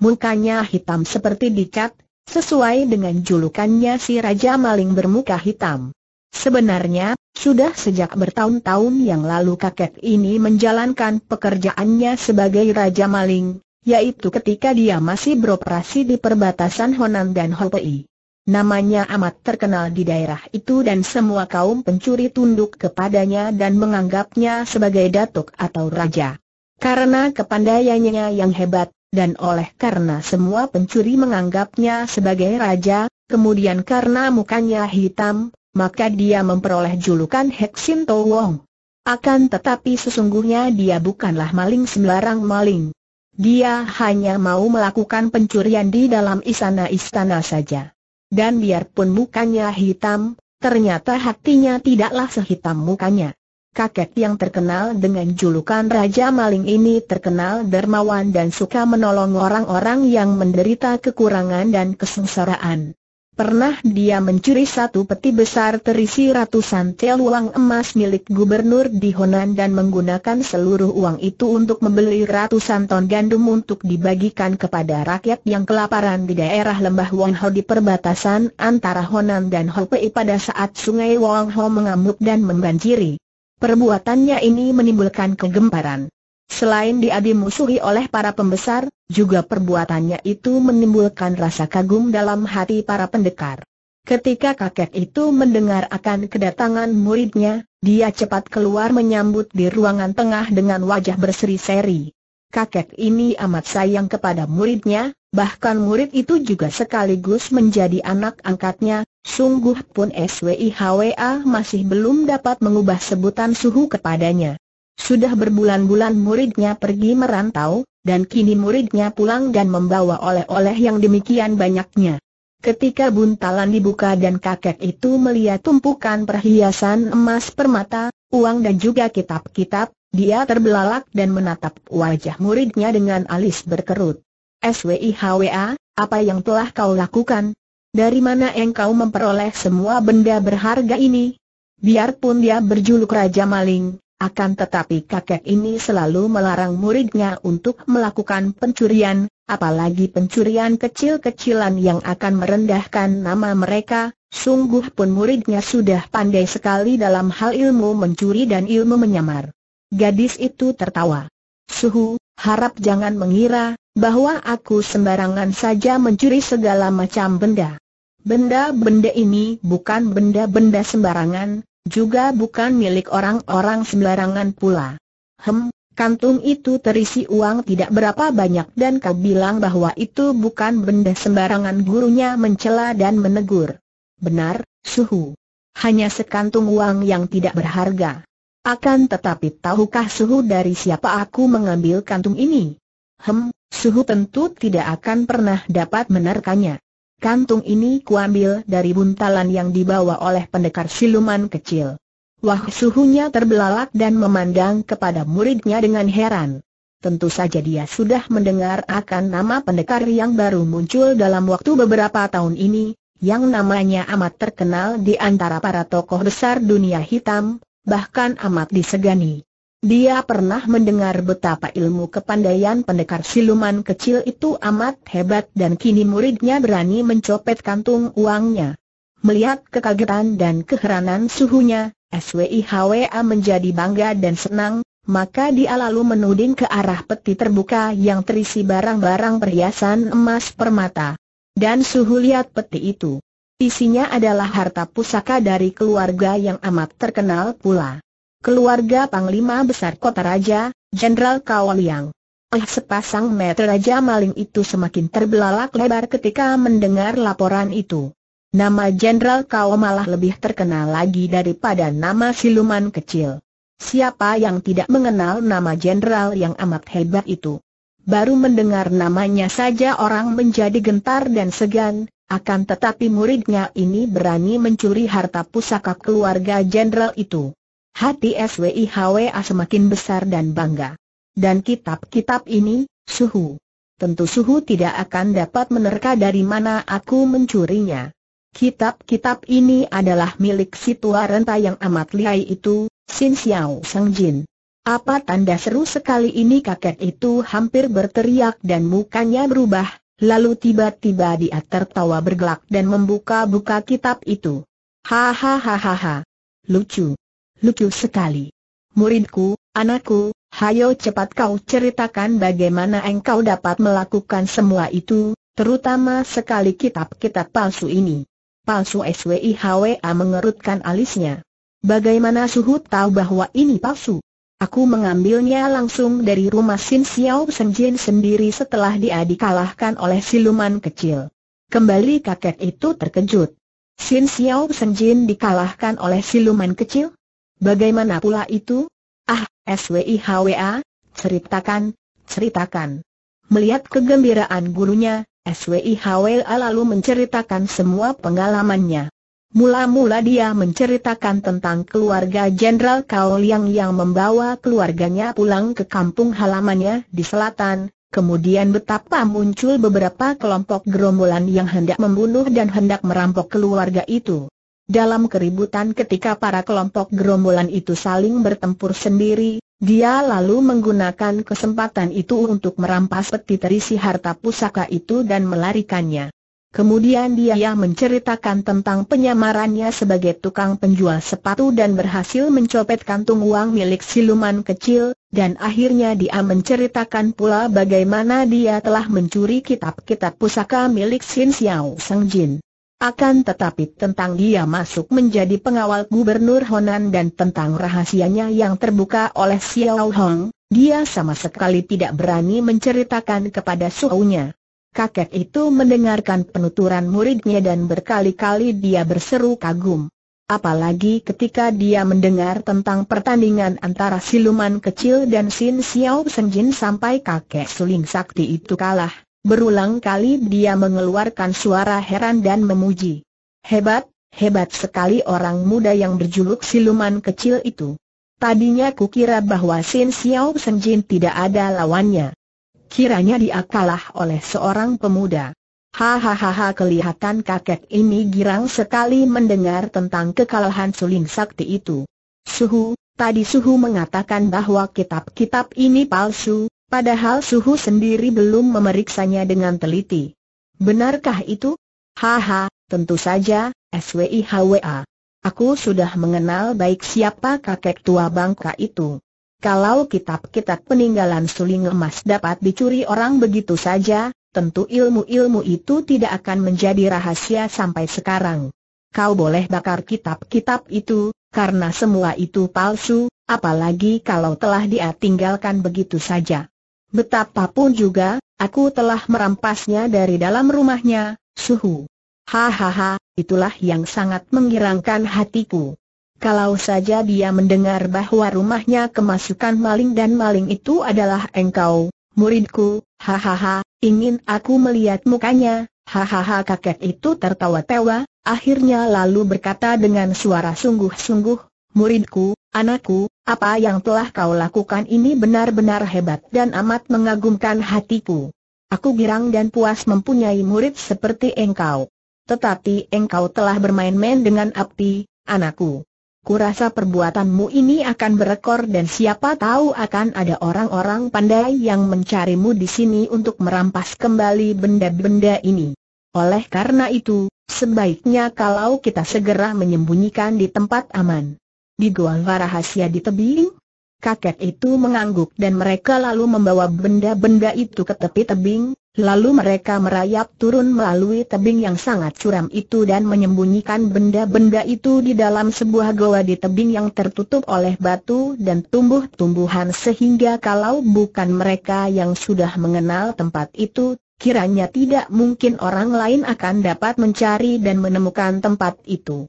A: Mukanya hitam seperti dikat, sesuai dengan julukannya si Raja Maling bermuka hitam. Sebenarnya, sudah sejak bertahun-tahun yang lalu kakek ini menjalankan pekerjaannya sebagai Raja Maling, yaitu ketika dia masih beroperasi di perbatasan Honan dan Hopei. Namanya amat terkenal di daerah itu dan semua kaum pencuri tunduk kepadanya dan menganggapnya sebagai datuk atau raja. Karena kepandaiannya yang hebat, dan oleh karena semua pencuri menganggapnya sebagai raja, kemudian karena mukanya hitam, maka dia memperoleh julukan Heksin To Wong. Akan tetapi sesungguhnya dia bukanlah maling sembarang maling. Dia hanya mau melakukan pencurian di dalam istana-istana saja dan biarpun mukanya hitam, ternyata hatinya tidaklah sehitam mukanya. Kakek yang terkenal dengan julukan Raja Maling ini terkenal dermawan dan suka menolong orang-orang yang menderita kekurangan dan kesengsaraan. Pernah dia mencuri satu peti besar terisi ratusan tel uang emas milik gubernur di Honan dan menggunakan seluruh uang itu untuk membeli ratusan ton gandum untuk dibagikan kepada rakyat yang kelaparan di daerah lembah Wangho di perbatasan antara Honan dan Hopei pada saat sungai Wangho mengamuk dan membanjiri. Perbuatannya ini menimbulkan kegemparan. Selain dia dimusuhi oleh para pembesar, juga perbuatannya itu menimbulkan rasa kagum dalam hati para pendekar. Ketika kakek itu mendengar akan kedatangan muridnya, dia cepat keluar menyambut di ruangan tengah dengan wajah berseri-seri. Kakek ini amat sayang kepada muridnya, bahkan murid itu juga sekaligus menjadi anak angkatnya, sungguh pun SWIHWA masih belum dapat mengubah sebutan suhu kepadanya. Sudah berbulan-bulan muridnya pergi merantau, dan kini muridnya pulang dan membawa oleh-oleh yang demikian banyaknya. Ketika buntalan dibuka dan kakek itu melihat tumpukan perhiasan emas permata, uang dan juga kitab-kitab, dia terbelalak dan menatap wajah muridnya dengan alis berkerut. SWIHWA, apa yang telah kau lakukan? Dari mana engkau memperoleh semua benda berharga ini? Biarpun dia berjuluk Raja Maling, akan tetapi kakek ini selalu melarang muridnya untuk melakukan pencurian, apalagi pencurian kecil-kecilan yang akan merendahkan nama mereka, sungguh pun muridnya sudah pandai sekali dalam hal ilmu mencuri dan ilmu menyamar. Gadis itu tertawa. Suhu, harap jangan mengira, bahwa aku sembarangan saja mencuri segala macam benda. Benda-benda ini bukan benda-benda sembarangan, juga bukan milik orang-orang sembarangan pula. Hem, kantung itu terisi uang tidak berapa banyak dan kau bilang bahwa itu bukan benda sembarangan gurunya mencela dan menegur. Benar, suhu. Hanya sekantung uang yang tidak berharga. Akan tetapi tahukah suhu dari siapa aku mengambil kantung ini? Hem, suhu tentu tidak akan pernah dapat menerkannya. Kantung ini kuambil dari buntalan yang dibawa oleh pendekar siluman kecil. Wah suhunya terbelalak dan memandang kepada muridnya dengan heran. Tentu saja dia sudah mendengar akan nama pendekar yang baru muncul dalam waktu beberapa tahun ini, yang namanya amat terkenal di antara para tokoh besar dunia hitam, bahkan amat disegani. Dia pernah mendengar betapa ilmu kepandaian pendekar siluman kecil itu amat hebat dan kini muridnya berani mencopet kantung uangnya. Melihat kekagetan dan keheranan suhunya, SWIHWA menjadi bangga dan senang, maka dia lalu menuding ke arah peti terbuka yang terisi barang-barang perhiasan emas permata. Dan suhu lihat peti itu. Isinya adalah harta pusaka dari keluarga yang amat terkenal pula keluarga Panglima Besar Kota Raja, Jenderal Kawaliang. Eh sepasang meter Raja Maling itu semakin terbelalak lebar ketika mendengar laporan itu. Nama Jenderal Kau malah lebih terkenal lagi daripada nama siluman kecil. Siapa yang tidak mengenal nama jenderal yang amat hebat itu? Baru mendengar namanya saja orang menjadi gentar dan segan, akan tetapi muridnya ini berani mencuri harta pusaka keluarga jenderal itu hati SWIHWA semakin besar dan bangga. Dan kitab-kitab ini, suhu. Tentu suhu tidak akan dapat menerka dari mana aku mencurinya. Kitab-kitab ini adalah milik si tua renta yang amat lihai itu, Sin Xiao Sang Jin. Apa tanda seru sekali ini kakek itu hampir berteriak dan mukanya berubah, lalu tiba-tiba dia tertawa bergelak dan membuka-buka kitab itu. Hahaha, lucu lucu sekali. Muridku, anakku, hayo cepat kau ceritakan bagaimana engkau dapat melakukan semua itu, terutama sekali kitab-kitab palsu ini. Palsu SWIHWA mengerutkan alisnya. Bagaimana Suhu tahu bahwa ini palsu? Aku mengambilnya langsung dari rumah Sin Xiao Senjin sendiri setelah dia dikalahkan oleh siluman kecil. Kembali kakek itu terkejut. Sin Xiao Senjin dikalahkan oleh siluman kecil? Bagaimana pula itu? Ah, SWIHWA, ceritakan, ceritakan. Melihat kegembiraan gurunya, SWIHWA lalu menceritakan semua pengalamannya. Mula-mula dia menceritakan tentang keluarga Jenderal Kao yang membawa keluarganya pulang ke kampung halamannya di selatan, Kemudian betapa muncul beberapa kelompok gerombolan yang hendak membunuh dan hendak merampok keluarga itu. Dalam keributan ketika para kelompok gerombolan itu saling bertempur sendiri, dia lalu menggunakan kesempatan itu untuk merampas peti terisi harta pusaka itu dan melarikannya. Kemudian dia menceritakan tentang penyamarannya sebagai tukang penjual sepatu dan berhasil mencopet kantung uang milik siluman kecil, dan akhirnya dia menceritakan pula bagaimana dia telah mencuri kitab-kitab pusaka milik Xin Xiao Sang Jin. Akan tetapi tentang dia masuk menjadi pengawal gubernur Honan dan tentang rahasianya yang terbuka oleh Xiao Hong, dia sama sekali tidak berani menceritakan kepada suhunya. Kakek itu mendengarkan penuturan muridnya dan berkali-kali dia berseru kagum. Apalagi ketika dia mendengar tentang pertandingan antara siluman kecil dan Xin Xiao Senjin sampai kakek suling sakti itu kalah. Berulang kali dia mengeluarkan suara heran dan memuji. Hebat, hebat sekali orang muda yang berjuluk siluman kecil itu. Tadinya kukira bahwa Sin Xiao Senjin tidak ada lawannya. Kiranya dia kalah oleh seorang pemuda. Hahaha kelihatan kakek ini girang sekali mendengar tentang kekalahan suling sakti itu. Suhu, tadi Suhu mengatakan bahwa kitab-kitab ini palsu, Padahal suhu sendiri belum memeriksanya dengan teliti. Benarkah itu? Haha, tentu saja, SWIHWA. Aku sudah mengenal baik siapa kakek tua bangka itu. Kalau kitab-kitab peninggalan suling emas dapat dicuri orang begitu saja, tentu ilmu-ilmu itu tidak akan menjadi rahasia sampai sekarang. Kau boleh bakar kitab-kitab itu, karena semua itu palsu, apalagi kalau telah dia tinggalkan begitu saja. Betapapun juga, aku telah merampasnya dari dalam rumahnya, suhu. Hahaha, itulah yang sangat menggirangkan hatiku. Kalau saja dia mendengar bahwa rumahnya kemasukan maling dan maling itu adalah engkau, muridku, hahaha, ingin aku melihat mukanya, hahaha kakek itu tertawa-tawa, akhirnya lalu berkata dengan suara sungguh-sungguh, muridku, Anakku, apa yang telah kau lakukan ini benar-benar hebat dan amat mengagumkan hatiku. Aku girang dan puas mempunyai murid seperti engkau. Tetapi engkau telah bermain-main dengan api, anakku. Kurasa perbuatanmu ini akan berekor dan siapa tahu akan ada orang-orang pandai yang mencarimu di sini untuk merampas kembali benda-benda ini. Oleh karena itu, sebaiknya kalau kita segera menyembunyikan di tempat aman di gua rahasia di tebing? Kakek itu mengangguk dan mereka lalu membawa benda-benda itu ke tepi tebing, lalu mereka merayap turun melalui tebing yang sangat curam itu dan menyembunyikan benda-benda itu di dalam sebuah goa di tebing yang tertutup oleh batu dan tumbuh-tumbuhan sehingga kalau bukan mereka yang sudah mengenal tempat itu, kiranya tidak mungkin orang lain akan dapat mencari dan menemukan tempat itu.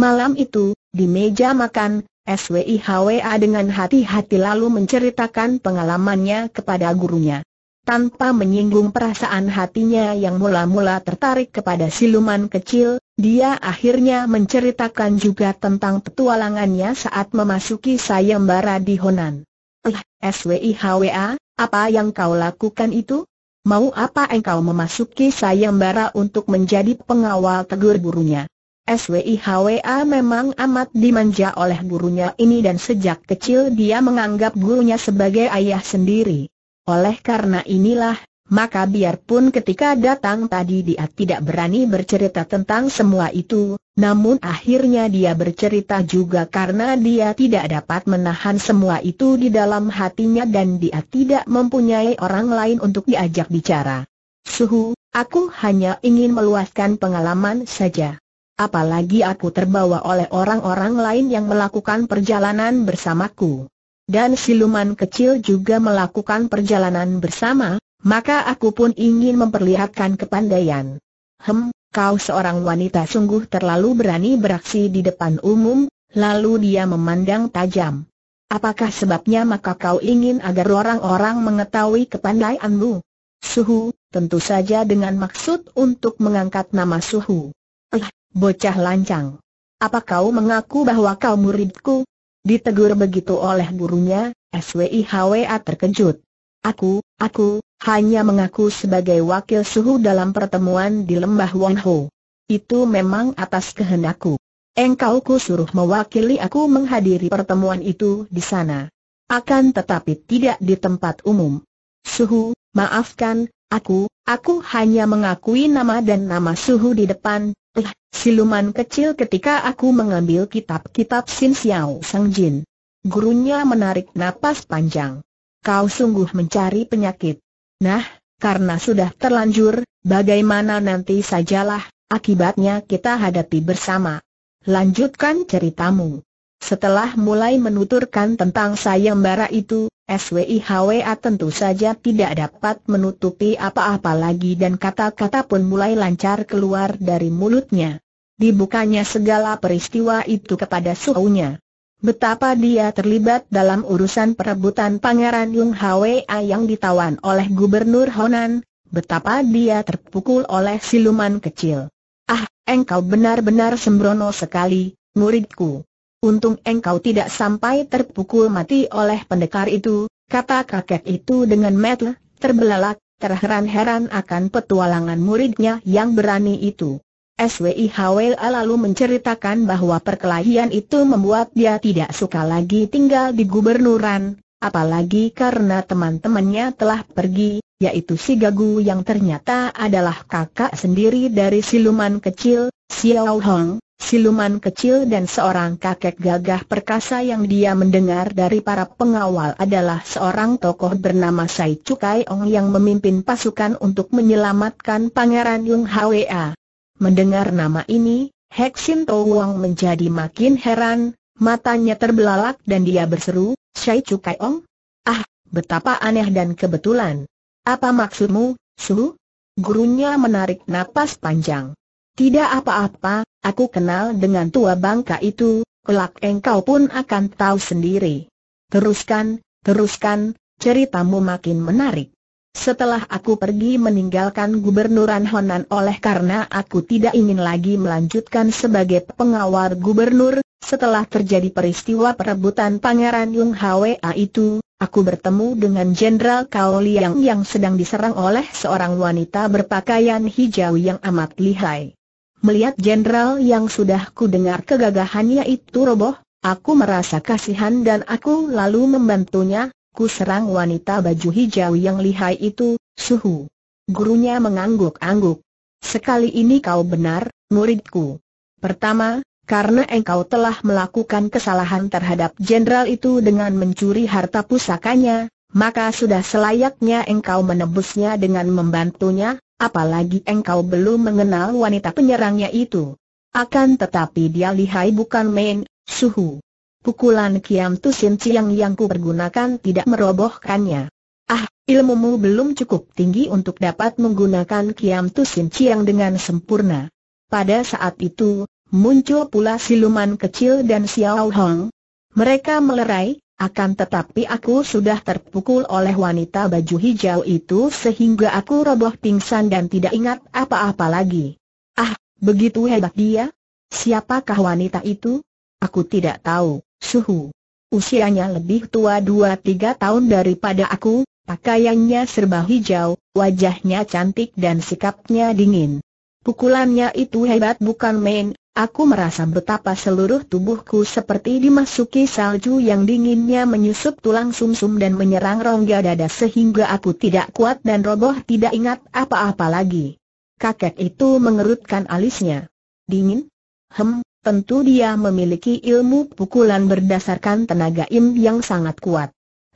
A: Malam itu, di meja makan, SWIHWA dengan hati-hati lalu menceritakan pengalamannya kepada gurunya. Tanpa menyinggung perasaan hatinya yang mula-mula tertarik kepada siluman kecil, dia akhirnya menceritakan juga tentang petualangannya saat memasuki sayembara di Honan. Eh, SWIHWA, apa yang kau lakukan itu? Mau apa engkau memasuki sayembara untuk menjadi pengawal tegur gurunya? SWIHWA memang amat dimanja oleh gurunya ini dan sejak kecil dia menganggap gurunya sebagai ayah sendiri. Oleh karena inilah, maka biarpun ketika datang tadi dia tidak berani bercerita tentang semua itu, namun akhirnya dia bercerita juga karena dia tidak dapat menahan semua itu di dalam hatinya dan dia tidak mempunyai orang lain untuk diajak bicara. Suhu, aku hanya ingin meluaskan pengalaman saja apalagi aku terbawa oleh orang-orang lain yang melakukan perjalanan bersamaku. Dan siluman kecil juga melakukan perjalanan bersama, maka aku pun ingin memperlihatkan kepandaian. Hem, kau seorang wanita sungguh terlalu berani beraksi di depan umum, lalu dia memandang tajam. Apakah sebabnya maka kau ingin agar orang-orang mengetahui kepandaianmu? Suhu, tentu saja dengan maksud untuk mengangkat nama Suhu. Eh, Bocah lancang. Apa kau mengaku bahwa kau muridku? Ditegur begitu oleh gurunya, SWIHWA terkejut. Aku, aku, hanya mengaku sebagai wakil suhu dalam pertemuan di lembah Wonho. Itu memang atas kehendakku. Engkau ku suruh mewakili aku menghadiri pertemuan itu di sana. Akan tetapi tidak di tempat umum. Suhu, maafkan, aku, aku hanya mengakui nama dan nama suhu di depan, Eh, siluman kecil ketika aku mengambil kitab-kitab Sin Xiao Sang Jin. Gurunya menarik napas panjang. Kau sungguh mencari penyakit. Nah, karena sudah terlanjur, bagaimana nanti sajalah, akibatnya kita hadapi bersama. Lanjutkan ceritamu. Setelah mulai menuturkan tentang sayembara itu, SWIHWA tentu saja tidak dapat menutupi apa-apa lagi dan kata-kata pun mulai lancar keluar dari mulutnya. Dibukanya segala peristiwa itu kepada suhunya. Betapa dia terlibat dalam urusan perebutan Pangeran Yung Hwa yang ditawan oleh Gubernur Honan, betapa dia terpukul oleh siluman kecil. Ah, engkau benar-benar sembrono sekali, muridku. Untung engkau tidak sampai terpukul mati oleh pendekar itu, kata kakek itu dengan metel, terbelalak, terheran-heran akan petualangan muridnya yang berani itu. SWI Hawel lalu menceritakan bahwa perkelahian itu membuat dia tidak suka lagi tinggal di gubernuran, apalagi karena teman-temannya telah pergi, yaitu si Gagu yang ternyata adalah kakak sendiri dari siluman kecil, Xiao Hong, siluman kecil dan seorang kakek gagah perkasa yang dia mendengar dari para pengawal adalah seorang tokoh bernama Sai Cukai Ong yang memimpin pasukan untuk menyelamatkan Pangeran Yung Hwa. Mendengar nama ini, Hexin To Wong menjadi makin heran, matanya terbelalak dan dia berseru, Sai Cukai Ong? Ah, betapa aneh dan kebetulan. Apa maksudmu, Su? Gurunya menarik napas panjang. Tidak apa-apa, Aku kenal dengan tua bangka itu, kelak engkau pun akan tahu sendiri. Teruskan, teruskan, ceritamu makin menarik. Setelah aku pergi meninggalkan gubernuran Honan oleh karena aku tidak ingin lagi melanjutkan sebagai pengawal gubernur, setelah terjadi peristiwa perebutan Pangeran Yung Hwa itu, aku bertemu dengan Jenderal Kao Liang yang sedang diserang oleh seorang wanita berpakaian hijau yang amat lihai. Melihat jenderal yang sudah ku dengar kegagahannya itu roboh, aku merasa kasihan dan aku lalu membantunya, ku serang wanita baju hijau yang lihai itu, suhu. Gurunya mengangguk-angguk. Sekali ini kau benar, muridku. Pertama, karena engkau telah melakukan kesalahan terhadap jenderal itu dengan mencuri harta pusakanya, maka sudah selayaknya engkau menebusnya dengan membantunya, Apalagi engkau belum mengenal wanita penyerangnya itu. Akan tetapi dia lihai bukan main, suhu. Pukulan Kiam Tusin Ciang yang ku pergunakan tidak merobohkannya. Ah, ilmumu belum cukup tinggi untuk dapat menggunakan Kiam Tusin Ciang dengan sempurna. Pada saat itu, muncul pula siluman kecil dan Xiao Hong. Mereka melerai, akan tetapi aku sudah terpukul oleh wanita baju hijau itu sehingga aku roboh pingsan dan tidak ingat apa-apa lagi. Ah, begitu hebat dia? Siapakah wanita itu? Aku tidak tahu, suhu. Usianya lebih tua 2-3 tahun daripada aku, pakaiannya serba hijau, wajahnya cantik dan sikapnya dingin. Pukulannya itu hebat bukan main, Aku merasa betapa seluruh tubuhku seperti dimasuki salju yang dinginnya menyusup tulang sumsum -sum dan menyerang rongga dada sehingga aku tidak kuat dan roboh tidak ingat apa-apa lagi. Kakek itu mengerutkan alisnya. Dingin? Hem, tentu dia memiliki ilmu pukulan berdasarkan tenaga im yang sangat kuat.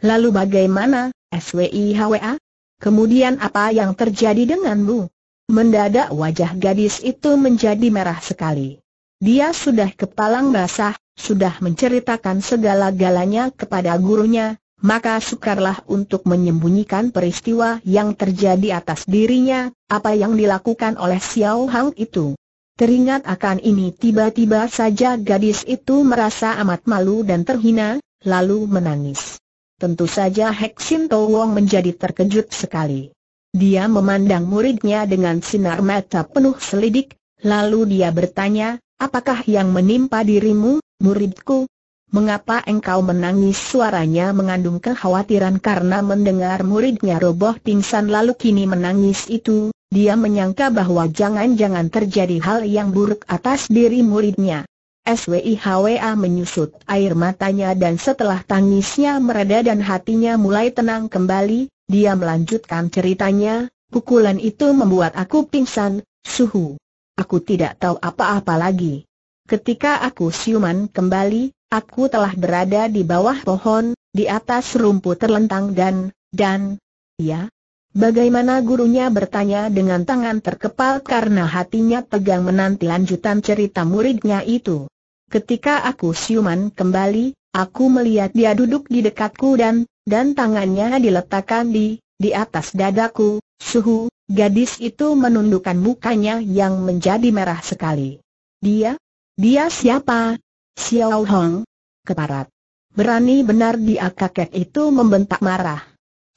A: Lalu bagaimana, SWIHWA? Kemudian apa yang terjadi denganmu? Mendadak wajah gadis itu menjadi merah sekali. Dia sudah kepalang basah, sudah menceritakan segala galanya kepada gurunya, maka sukarlah untuk menyembunyikan peristiwa yang terjadi atas dirinya, apa yang dilakukan oleh Xiao Hang itu. Teringat akan ini tiba-tiba saja gadis itu merasa amat malu dan terhina, lalu menangis. Tentu saja Heksin Wong menjadi terkejut sekali. Dia memandang muridnya dengan sinar mata penuh selidik, lalu dia bertanya, Apakah yang menimpa dirimu, muridku? Mengapa engkau menangis suaranya mengandung kekhawatiran karena mendengar muridnya roboh pingsan lalu kini menangis itu, dia menyangka bahwa jangan-jangan terjadi hal yang buruk atas diri muridnya. SWIHWA menyusut air matanya dan setelah tangisnya mereda dan hatinya mulai tenang kembali, dia melanjutkan ceritanya, pukulan itu membuat aku pingsan, suhu. Aku tidak tahu apa-apa lagi. Ketika aku siuman kembali, aku telah berada di bawah pohon, di atas rumput terlentang dan, dan, ya. Bagaimana gurunya bertanya dengan tangan terkepal karena hatinya tegang menanti lanjutan cerita muridnya itu. Ketika aku siuman kembali, aku melihat dia duduk di dekatku dan, dan tangannya diletakkan di, di atas dadaku, suhu, Gadis itu menundukkan mukanya yang menjadi merah sekali. Dia? Dia siapa? Xiao Hong? Keparat. Berani benar dia kakek itu membentak marah.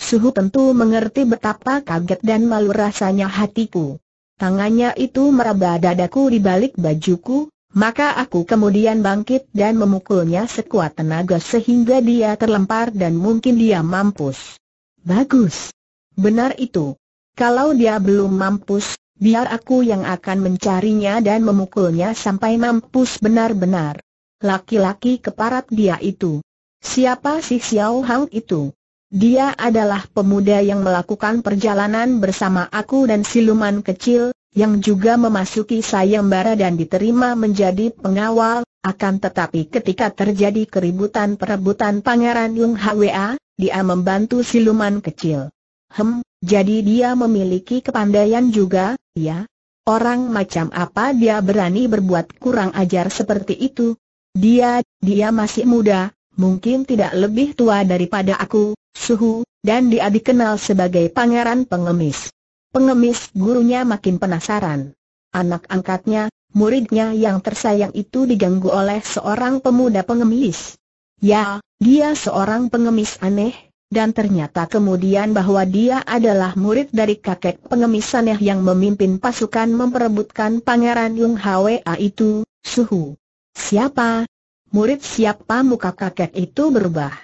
A: Suhu tentu mengerti betapa kaget dan malu rasanya hatiku. Tangannya itu meraba dadaku di balik bajuku, maka aku kemudian bangkit dan memukulnya sekuat tenaga sehingga dia terlempar dan mungkin dia mampus. Bagus. Benar itu. Kalau dia belum mampus, biar aku yang akan mencarinya dan memukulnya sampai mampus benar-benar. Laki-laki keparat dia itu. Siapa sih Xiao Hang itu? Dia adalah pemuda yang melakukan perjalanan bersama aku dan siluman kecil, yang juga memasuki sayembara dan diterima menjadi pengawal, akan tetapi ketika terjadi keributan perebutan Pangeran Yung Hwa, dia membantu siluman kecil. Hem, jadi dia memiliki kepandaian juga, ya? Orang macam apa dia berani berbuat kurang ajar seperti itu? Dia, dia masih muda, mungkin tidak lebih tua daripada aku, suhu, dan dia dikenal sebagai pangeran pengemis. Pengemis gurunya makin penasaran. Anak angkatnya, muridnya yang tersayang itu diganggu oleh seorang pemuda pengemis. Ya, dia seorang pengemis aneh, dan ternyata kemudian bahwa dia adalah murid dari kakek pengemis aneh yang memimpin pasukan memperebutkan Pangeran Yung Hwa itu, Suhu. Siapa? Murid siapa muka kakek itu berubah?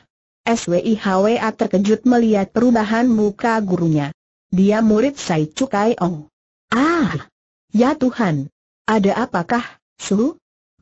A: SWI Hwa terkejut melihat perubahan muka gurunya. Dia murid Sai Cukai Ong. Ah! Ya Tuhan! Ada apakah, Suhu?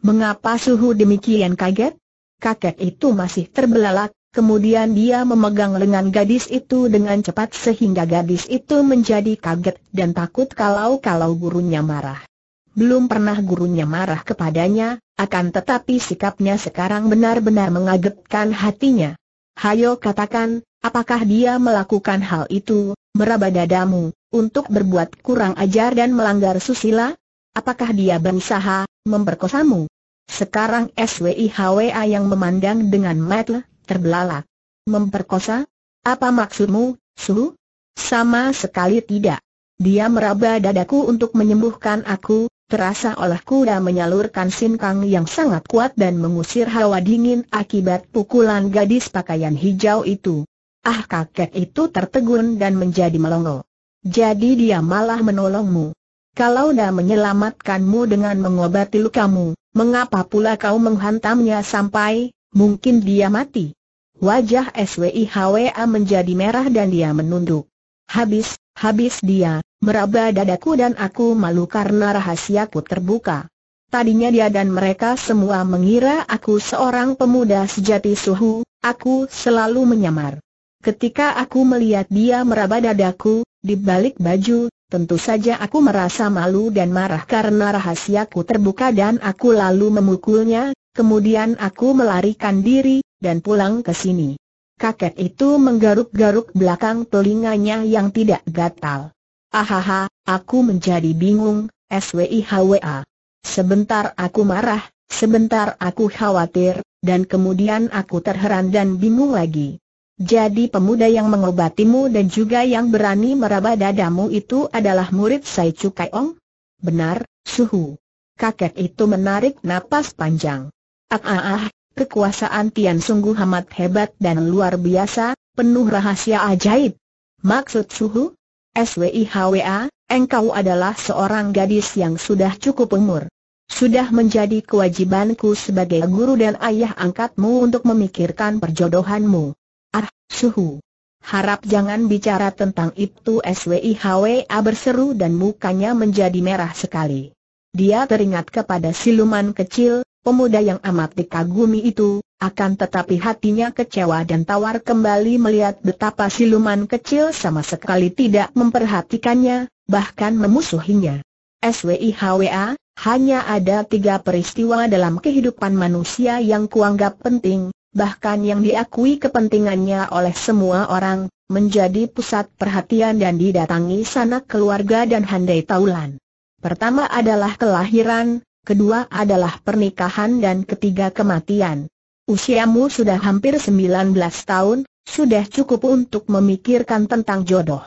A: Mengapa Suhu demikian kaget? Kakek itu masih terbelalak, Kemudian dia memegang lengan gadis itu dengan cepat sehingga gadis itu menjadi kaget dan takut kalau-kalau gurunya marah. Belum pernah gurunya marah kepadanya, akan tetapi sikapnya sekarang benar-benar mengagetkan hatinya. Hayo katakan, apakah dia melakukan hal itu, meraba dadamu, untuk berbuat kurang ajar dan melanggar susila? Apakah dia berusaha memperkosamu? Sekarang SWIHWA yang memandang dengan matlah terbelalak. Memperkosa? Apa maksudmu, Su? Sama sekali tidak. Dia meraba dadaku untuk menyembuhkan aku, terasa olah kuda menyalurkan sinkang yang sangat kuat dan mengusir hawa dingin akibat pukulan gadis pakaian hijau itu. Ah kakek itu tertegun dan menjadi melongo. Jadi dia malah menolongmu. Kalau dah menyelamatkanmu dengan mengobati lukamu, mengapa pula kau menghantamnya sampai, mungkin dia mati? Wajah SWIHWA menjadi merah dan dia menunduk. Habis, habis dia, meraba dadaku dan aku malu karena rahasiaku terbuka. Tadinya dia dan mereka semua mengira aku seorang pemuda sejati suhu, aku selalu menyamar. Ketika aku melihat dia meraba dadaku, di balik baju, tentu saja aku merasa malu dan marah karena rahasiaku terbuka dan aku lalu memukulnya, kemudian aku melarikan diri, dan pulang ke sini. Kakek itu menggaruk-garuk belakang telinganya yang tidak gatal. Ahaha, aku menjadi bingung, SWIHWA. Sebentar aku marah, sebentar aku khawatir, dan kemudian aku terheran dan bingung lagi. Jadi pemuda yang mengobatimu dan juga yang berani meraba dadamu itu adalah murid Sai Kai ong Benar, suhu. Kakek itu menarik napas panjang. Ah ah ah, Kekuasaan Tian sungguh amat hebat dan luar biasa, penuh rahasia ajaib. Maksud Suhu? SWIHWA, engkau adalah seorang gadis yang sudah cukup umur. Sudah menjadi kewajibanku sebagai guru dan ayah angkatmu untuk memikirkan perjodohanmu. Ah, Suhu. Harap jangan bicara tentang itu SWIHWA berseru dan mukanya menjadi merah sekali. Dia teringat kepada siluman kecil, pemuda yang amat dikagumi itu, akan tetapi hatinya kecewa dan tawar kembali melihat betapa siluman kecil sama sekali tidak memperhatikannya, bahkan memusuhinya. SWIHWA, hanya ada tiga peristiwa dalam kehidupan manusia yang kuanggap penting, bahkan yang diakui kepentingannya oleh semua orang, menjadi pusat perhatian dan didatangi sanak keluarga dan handai taulan. Pertama adalah kelahiran, kedua adalah pernikahan dan ketiga kematian. Usiamu sudah hampir 19 tahun, sudah cukup untuk memikirkan tentang jodoh.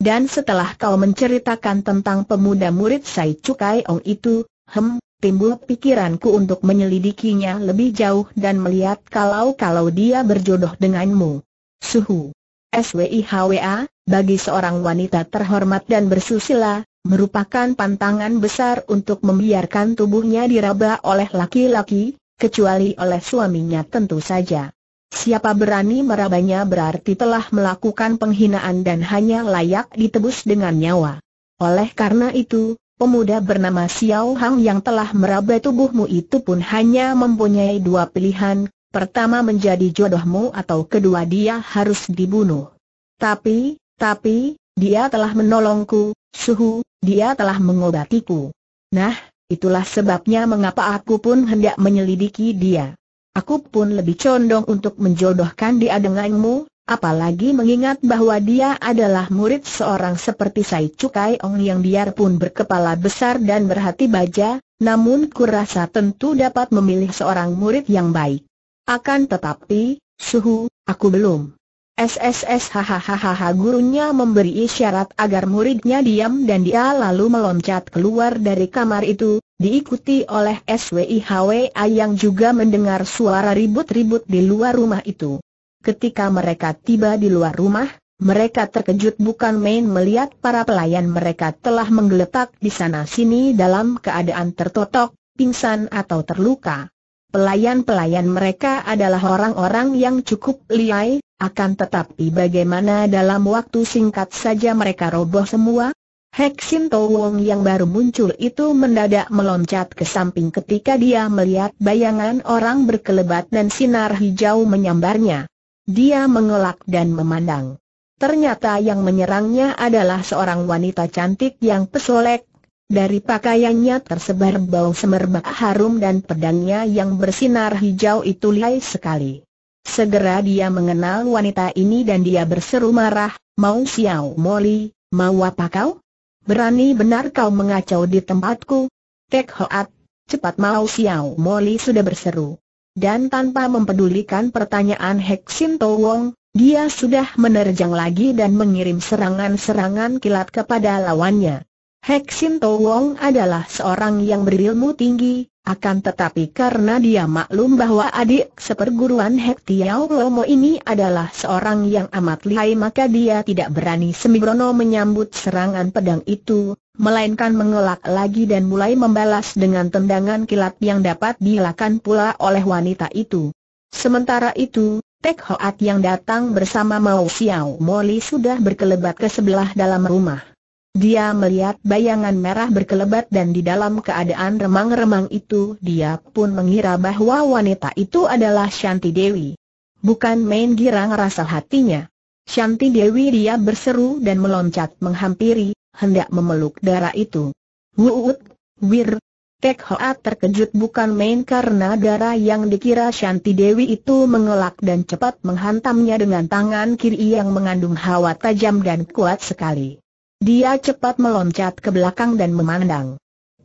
A: Dan setelah kau menceritakan tentang pemuda murid Sai Cukai Ong itu, hem, timbul pikiranku untuk menyelidikinya lebih jauh dan melihat kalau-kalau dia berjodoh denganmu. Suhu. SWIHWA, bagi seorang wanita terhormat dan bersusila, merupakan pantangan besar untuk membiarkan tubuhnya diraba oleh laki-laki, kecuali oleh suaminya tentu saja. Siapa berani merabanya berarti telah melakukan penghinaan dan hanya layak ditebus dengan nyawa. Oleh karena itu, pemuda bernama Xiao Hang yang telah meraba tubuhmu itu pun hanya mempunyai dua pilihan, pertama menjadi jodohmu atau kedua dia harus dibunuh. Tapi, tapi, dia telah menolongku, Suhu, dia telah mengobatiku. Nah, itulah sebabnya mengapa aku pun hendak menyelidiki dia. Aku pun lebih condong untuk menjodohkan dia denganmu, apalagi mengingat bahwa dia adalah murid seorang seperti Sai Cukai Ong yang biarpun berkepala besar dan berhati baja, namun kurasa tentu dapat memilih seorang murid yang baik. Akan tetapi, Suhu, aku belum. SSS hahaha gurunya memberi isyarat agar muridnya diam dan dia lalu meloncat keluar dari kamar itu, diikuti oleh SWIHWA yang juga mendengar suara ribut-ribut di luar rumah itu. Ketika mereka tiba di luar rumah, mereka terkejut bukan main melihat para pelayan mereka telah menggeletak di sana-sini dalam keadaan tertotok, pingsan atau terluka. Pelayan-pelayan mereka adalah orang-orang yang cukup liai, akan tetapi bagaimana dalam waktu singkat saja mereka roboh semua? Heksin Wong yang baru muncul itu mendadak meloncat ke samping ketika dia melihat bayangan orang berkelebat dan sinar hijau menyambarnya. Dia mengelak dan memandang. Ternyata yang menyerangnya adalah seorang wanita cantik yang pesolek. Dari pakaiannya tersebar bau semerbak harum dan pedangnya yang bersinar hijau itu lihai sekali. Segera dia mengenal wanita ini dan dia berseru marah, mau Xiao Moli, mau apa kau? Berani benar kau mengacau di tempatku? Tek Hoat, cepat mau Xiao Moli sudah berseru. Dan tanpa mempedulikan pertanyaan Heksin To Wong, dia sudah menerjang lagi dan mengirim serangan-serangan kilat kepada lawannya. Heksinto Wong adalah seorang yang berilmu tinggi, akan tetapi karena dia maklum bahwa adik seperguruan Hek Tiao Lomo ini adalah seorang yang amat lihai maka dia tidak berani sembrono menyambut serangan pedang itu, melainkan mengelak lagi dan mulai membalas dengan tendangan kilat yang dapat dilakukan pula oleh wanita itu. Sementara itu, Tek Hoat yang datang bersama Mao Xiao Moli sudah berkelebat ke sebelah dalam rumah. Dia melihat bayangan merah berkelebat dan di dalam keadaan remang-remang itu dia pun mengira bahwa wanita itu adalah Shanti Dewi. Bukan main girang rasa hatinya. Shanti Dewi dia berseru dan meloncat menghampiri, hendak memeluk darah itu. Wuut, wir, Tek Hoa terkejut bukan main karena darah yang dikira Shanti Dewi itu mengelak dan cepat menghantamnya dengan tangan kiri yang mengandung hawa tajam dan kuat sekali. Dia cepat meloncat ke belakang dan memandang.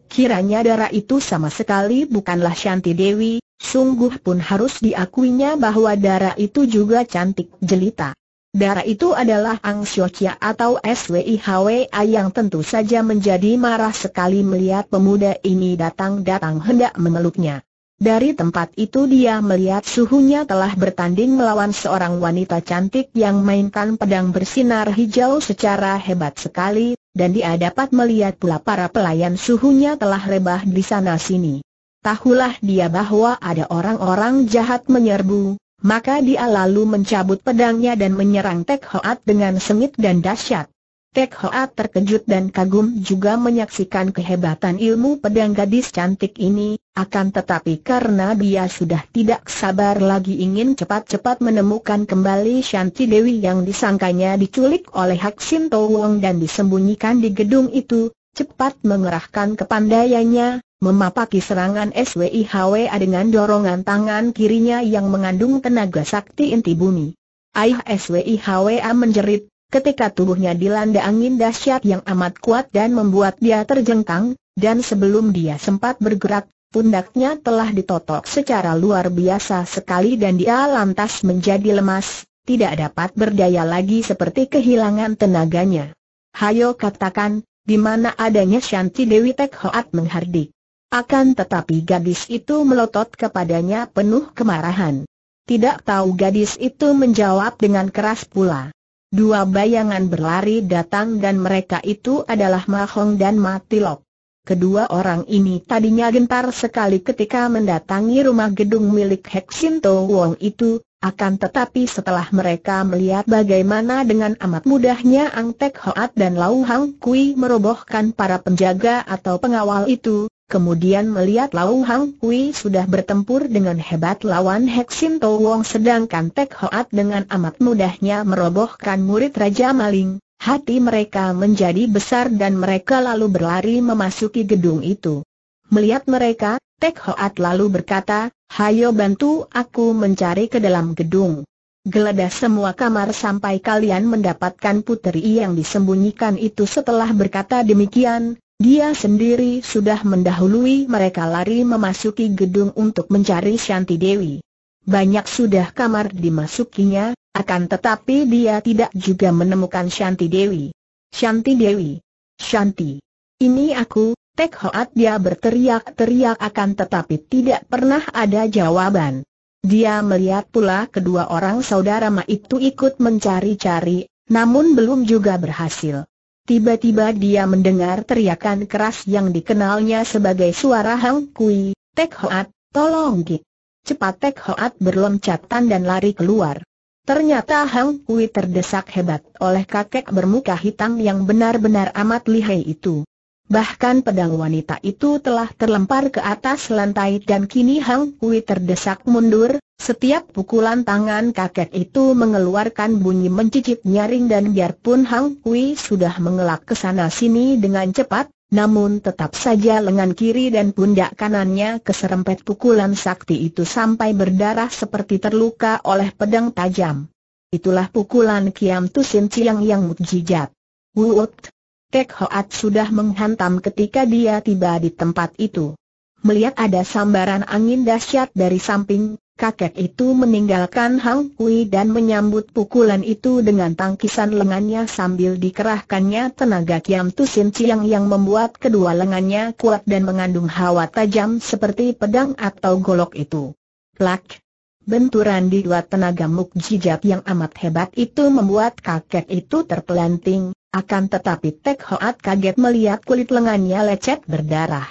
A: Kiranya darah itu sama sekali bukanlah Shanti Dewi, sungguh pun harus diakuinya bahwa darah itu juga cantik jelita. Darah itu adalah Ang Xiochia atau SWIHWA yang tentu saja menjadi marah sekali melihat pemuda ini datang-datang hendak memeluknya. Dari tempat itu dia melihat suhunya telah bertanding melawan seorang wanita cantik yang mainkan pedang bersinar hijau secara hebat sekali, dan dia dapat melihat pula para pelayan suhunya telah rebah di sana-sini. Tahulah dia bahwa ada orang-orang jahat menyerbu, maka dia lalu mencabut pedangnya dan menyerang Tek Hoat dengan sengit dan dahsyat. Tek Hoa terkejut dan kagum juga menyaksikan kehebatan ilmu pedang gadis cantik ini, akan tetapi karena dia sudah tidak sabar lagi ingin cepat-cepat menemukan kembali Shanti Dewi yang disangkanya diculik oleh Hak Sin Wong dan disembunyikan di gedung itu, cepat mengerahkan kepandaiannya, memapaki serangan SWIHWA dengan dorongan tangan kirinya yang mengandung tenaga sakti inti bumi. SWI SWIHWA menjerit, ketika tubuhnya dilanda angin dahsyat yang amat kuat dan membuat dia terjengkang, dan sebelum dia sempat bergerak, pundaknya telah ditotok secara luar biasa sekali dan dia lantas menjadi lemas, tidak dapat berdaya lagi seperti kehilangan tenaganya. Hayo katakan, di mana adanya Shanti Dewi Tek Hoat menghardik. Akan tetapi gadis itu melotot kepadanya penuh kemarahan. Tidak tahu gadis itu menjawab dengan keras pula. Dua bayangan berlari datang dan mereka itu adalah Mahong dan Matilok. Kedua orang ini tadinya gentar sekali ketika mendatangi rumah gedung milik Heksinto Wong itu, akan tetapi setelah mereka melihat bagaimana dengan amat mudahnya Ang Tek Hoat dan Lau Hang Kui merobohkan para penjaga atau pengawal itu, Kemudian melihat Lau Hang Kui sudah bertempur dengan hebat lawan Sin To Wong sedangkan Tek Hoat dengan amat mudahnya merobohkan murid Raja Maling, hati mereka menjadi besar dan mereka lalu berlari memasuki gedung itu. Melihat mereka, Tek Hoat lalu berkata, Hayo bantu aku mencari ke dalam gedung. Geledah semua kamar sampai kalian mendapatkan puteri yang disembunyikan itu setelah berkata demikian, dia sendiri sudah mendahului mereka lari memasuki gedung untuk mencari Shanti Dewi. Banyak sudah kamar dimasukinya, akan tetapi dia tidak juga menemukan Shanti Dewi. Shanti Dewi! Shanti! Ini aku, Tek Hoat dia berteriak-teriak akan tetapi tidak pernah ada jawaban. Dia melihat pula kedua orang saudara Ma itu ikut mencari-cari, namun belum juga berhasil. Tiba-tiba dia mendengar teriakan keras yang dikenalnya sebagai suara Hang Kui, Tek Hoat, tolong Git. Cepat Tek Hoat berloncatan dan lari keluar. Ternyata Hang Kui terdesak hebat oleh kakek bermuka hitam yang benar-benar amat lihai itu. Bahkan pedang wanita itu telah terlempar ke atas lantai dan kini Hang Kui terdesak mundur, setiap pukulan tangan kakek itu mengeluarkan bunyi mencicit nyaring dan biarpun Hang Kui sudah mengelak ke sana sini dengan cepat, namun tetap saja lengan kiri dan pundak kanannya keserempet pukulan sakti itu sampai berdarah seperti terluka oleh pedang tajam. Itulah pukulan Kiam Tusin Ciang yang mujizat. Wuut. Tek Hoat sudah menghantam ketika dia tiba di tempat itu. Melihat ada sambaran angin dahsyat dari samping, kakek itu meninggalkan Hang Hui dan menyambut pukulan itu dengan tangkisan lengannya sambil dikerahkannya tenaga Kiam Tusin Ciang yang membuat kedua lengannya kuat dan mengandung hawa tajam seperti pedang atau golok itu. Plak! Benturan di dua tenaga mukjizat yang amat hebat itu membuat kakek itu terpelanting, akan tetapi Tek Hoat kaget melihat kulit lengannya lecet berdarah.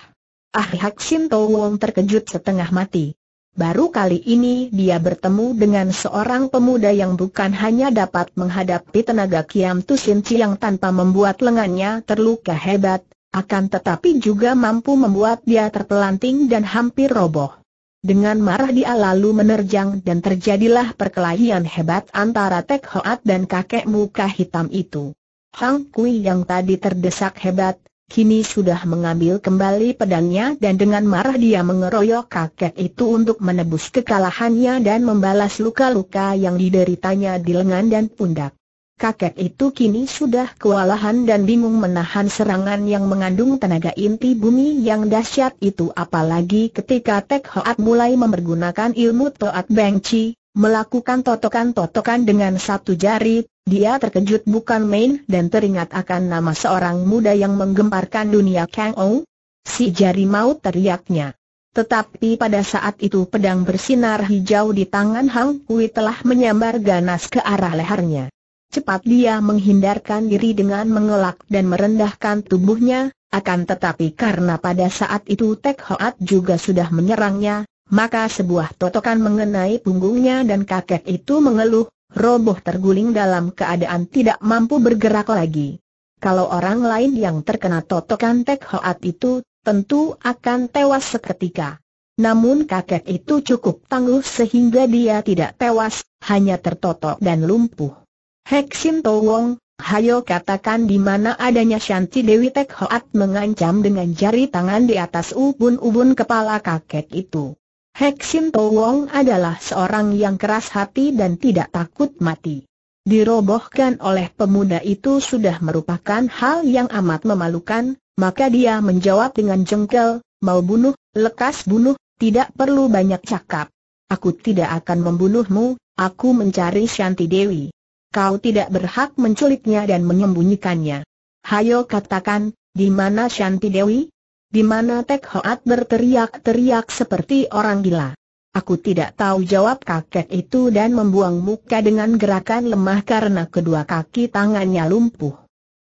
A: Ah Hak Shin To Wong terkejut setengah mati. Baru kali ini dia bertemu dengan seorang pemuda yang bukan hanya dapat menghadapi tenaga Kiam Tu Sin yang tanpa membuat lengannya terluka hebat, akan tetapi juga mampu membuat dia terpelanting dan hampir roboh. Dengan marah dia lalu menerjang dan terjadilah perkelahian hebat antara Tek Hoat dan kakek muka hitam itu. Hang Kui yang tadi terdesak hebat, kini sudah mengambil kembali pedangnya dan dengan marah dia mengeroyok kakek itu untuk menebus kekalahannya dan membalas luka-luka yang dideritanya di lengan dan pundak. Kakek itu kini sudah kewalahan dan bingung menahan serangan yang mengandung tenaga inti bumi yang dahsyat itu apalagi ketika Tek Hoat mulai mempergunakan ilmu Toat Beng Chi, Melakukan totokan-totokan dengan satu jari, dia terkejut bukan main dan teringat akan nama seorang muda yang menggemparkan dunia Kang Ou. Si jari maut teriaknya. Tetapi pada saat itu pedang bersinar hijau di tangan Hang Hui telah menyambar ganas ke arah lehernya. Cepat dia menghindarkan diri dengan mengelak dan merendahkan tubuhnya, akan tetapi karena pada saat itu Tek Hoat juga sudah menyerangnya, maka sebuah totokan mengenai punggungnya dan kakek itu mengeluh, roboh terguling dalam keadaan tidak mampu bergerak lagi. Kalau orang lain yang terkena totokan Tek Hoat itu, tentu akan tewas seketika. Namun kakek itu cukup tangguh sehingga dia tidak tewas, hanya tertotok dan lumpuh. Heksim Wong, hayo katakan di mana adanya Shanti Dewi Tek Hoat mengancam dengan jari tangan di atas ubun-ubun kepala kakek itu. Heksin Wong adalah seorang yang keras hati dan tidak takut mati. Dirobohkan oleh pemuda itu sudah merupakan hal yang amat memalukan, maka dia menjawab dengan jengkel, mau bunuh, lekas bunuh, tidak perlu banyak cakap. Aku tidak akan membunuhmu, aku mencari Shanti Dewi. Kau tidak berhak menculiknya dan menyembunyikannya. Hayo katakan, di mana Shanti Dewi? di mana Tek Hoat berteriak-teriak seperti orang gila. Aku tidak tahu jawab kakek itu dan membuang muka dengan gerakan lemah karena kedua kaki tangannya lumpuh.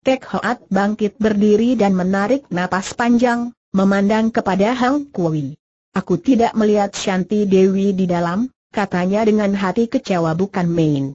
A: Tek Hoat bangkit berdiri dan menarik napas panjang, memandang kepada Hang Kui. Aku tidak melihat Shanti Dewi di dalam, katanya dengan hati kecewa bukan main.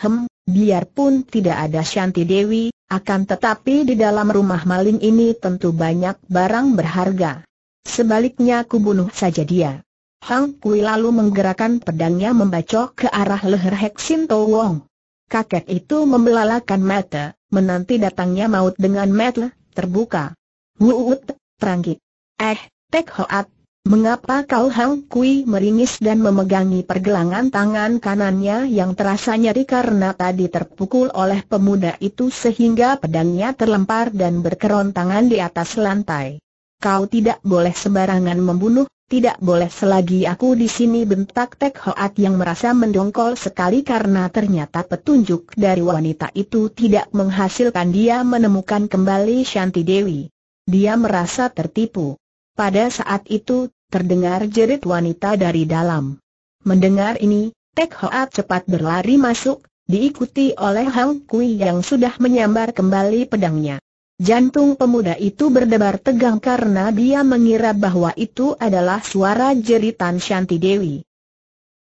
A: Hem, biarpun tidak ada Shanti Dewi, akan tetapi di dalam rumah maling ini tentu banyak barang berharga. Sebaliknya ku bunuh saja dia. Hang Kui lalu menggerakkan pedangnya membacok ke arah leher Heksin To Wong. Kakek itu membelalakan mata, menanti datangnya maut dengan mata terbuka. Wuut, perangkit. Eh, Tek Hoat, Mengapa kau Hang Kui meringis dan memegangi pergelangan tangan kanannya yang terasa nyeri karena tadi terpukul oleh pemuda itu sehingga pedangnya terlempar dan berkerontangan di atas lantai. Kau tidak boleh sembarangan membunuh, tidak boleh selagi aku di sini bentak Tek Hoat yang merasa mendongkol sekali karena ternyata petunjuk dari wanita itu tidak menghasilkan dia menemukan kembali Shanti Dewi. Dia merasa tertipu. Pada saat itu terdengar jerit wanita dari dalam. Mendengar ini, Tek Hoat cepat berlari masuk, diikuti oleh Hang Kui yang sudah menyambar kembali pedangnya. Jantung pemuda itu berdebar tegang karena dia mengira bahwa itu adalah suara jeritan Shanti Dewi.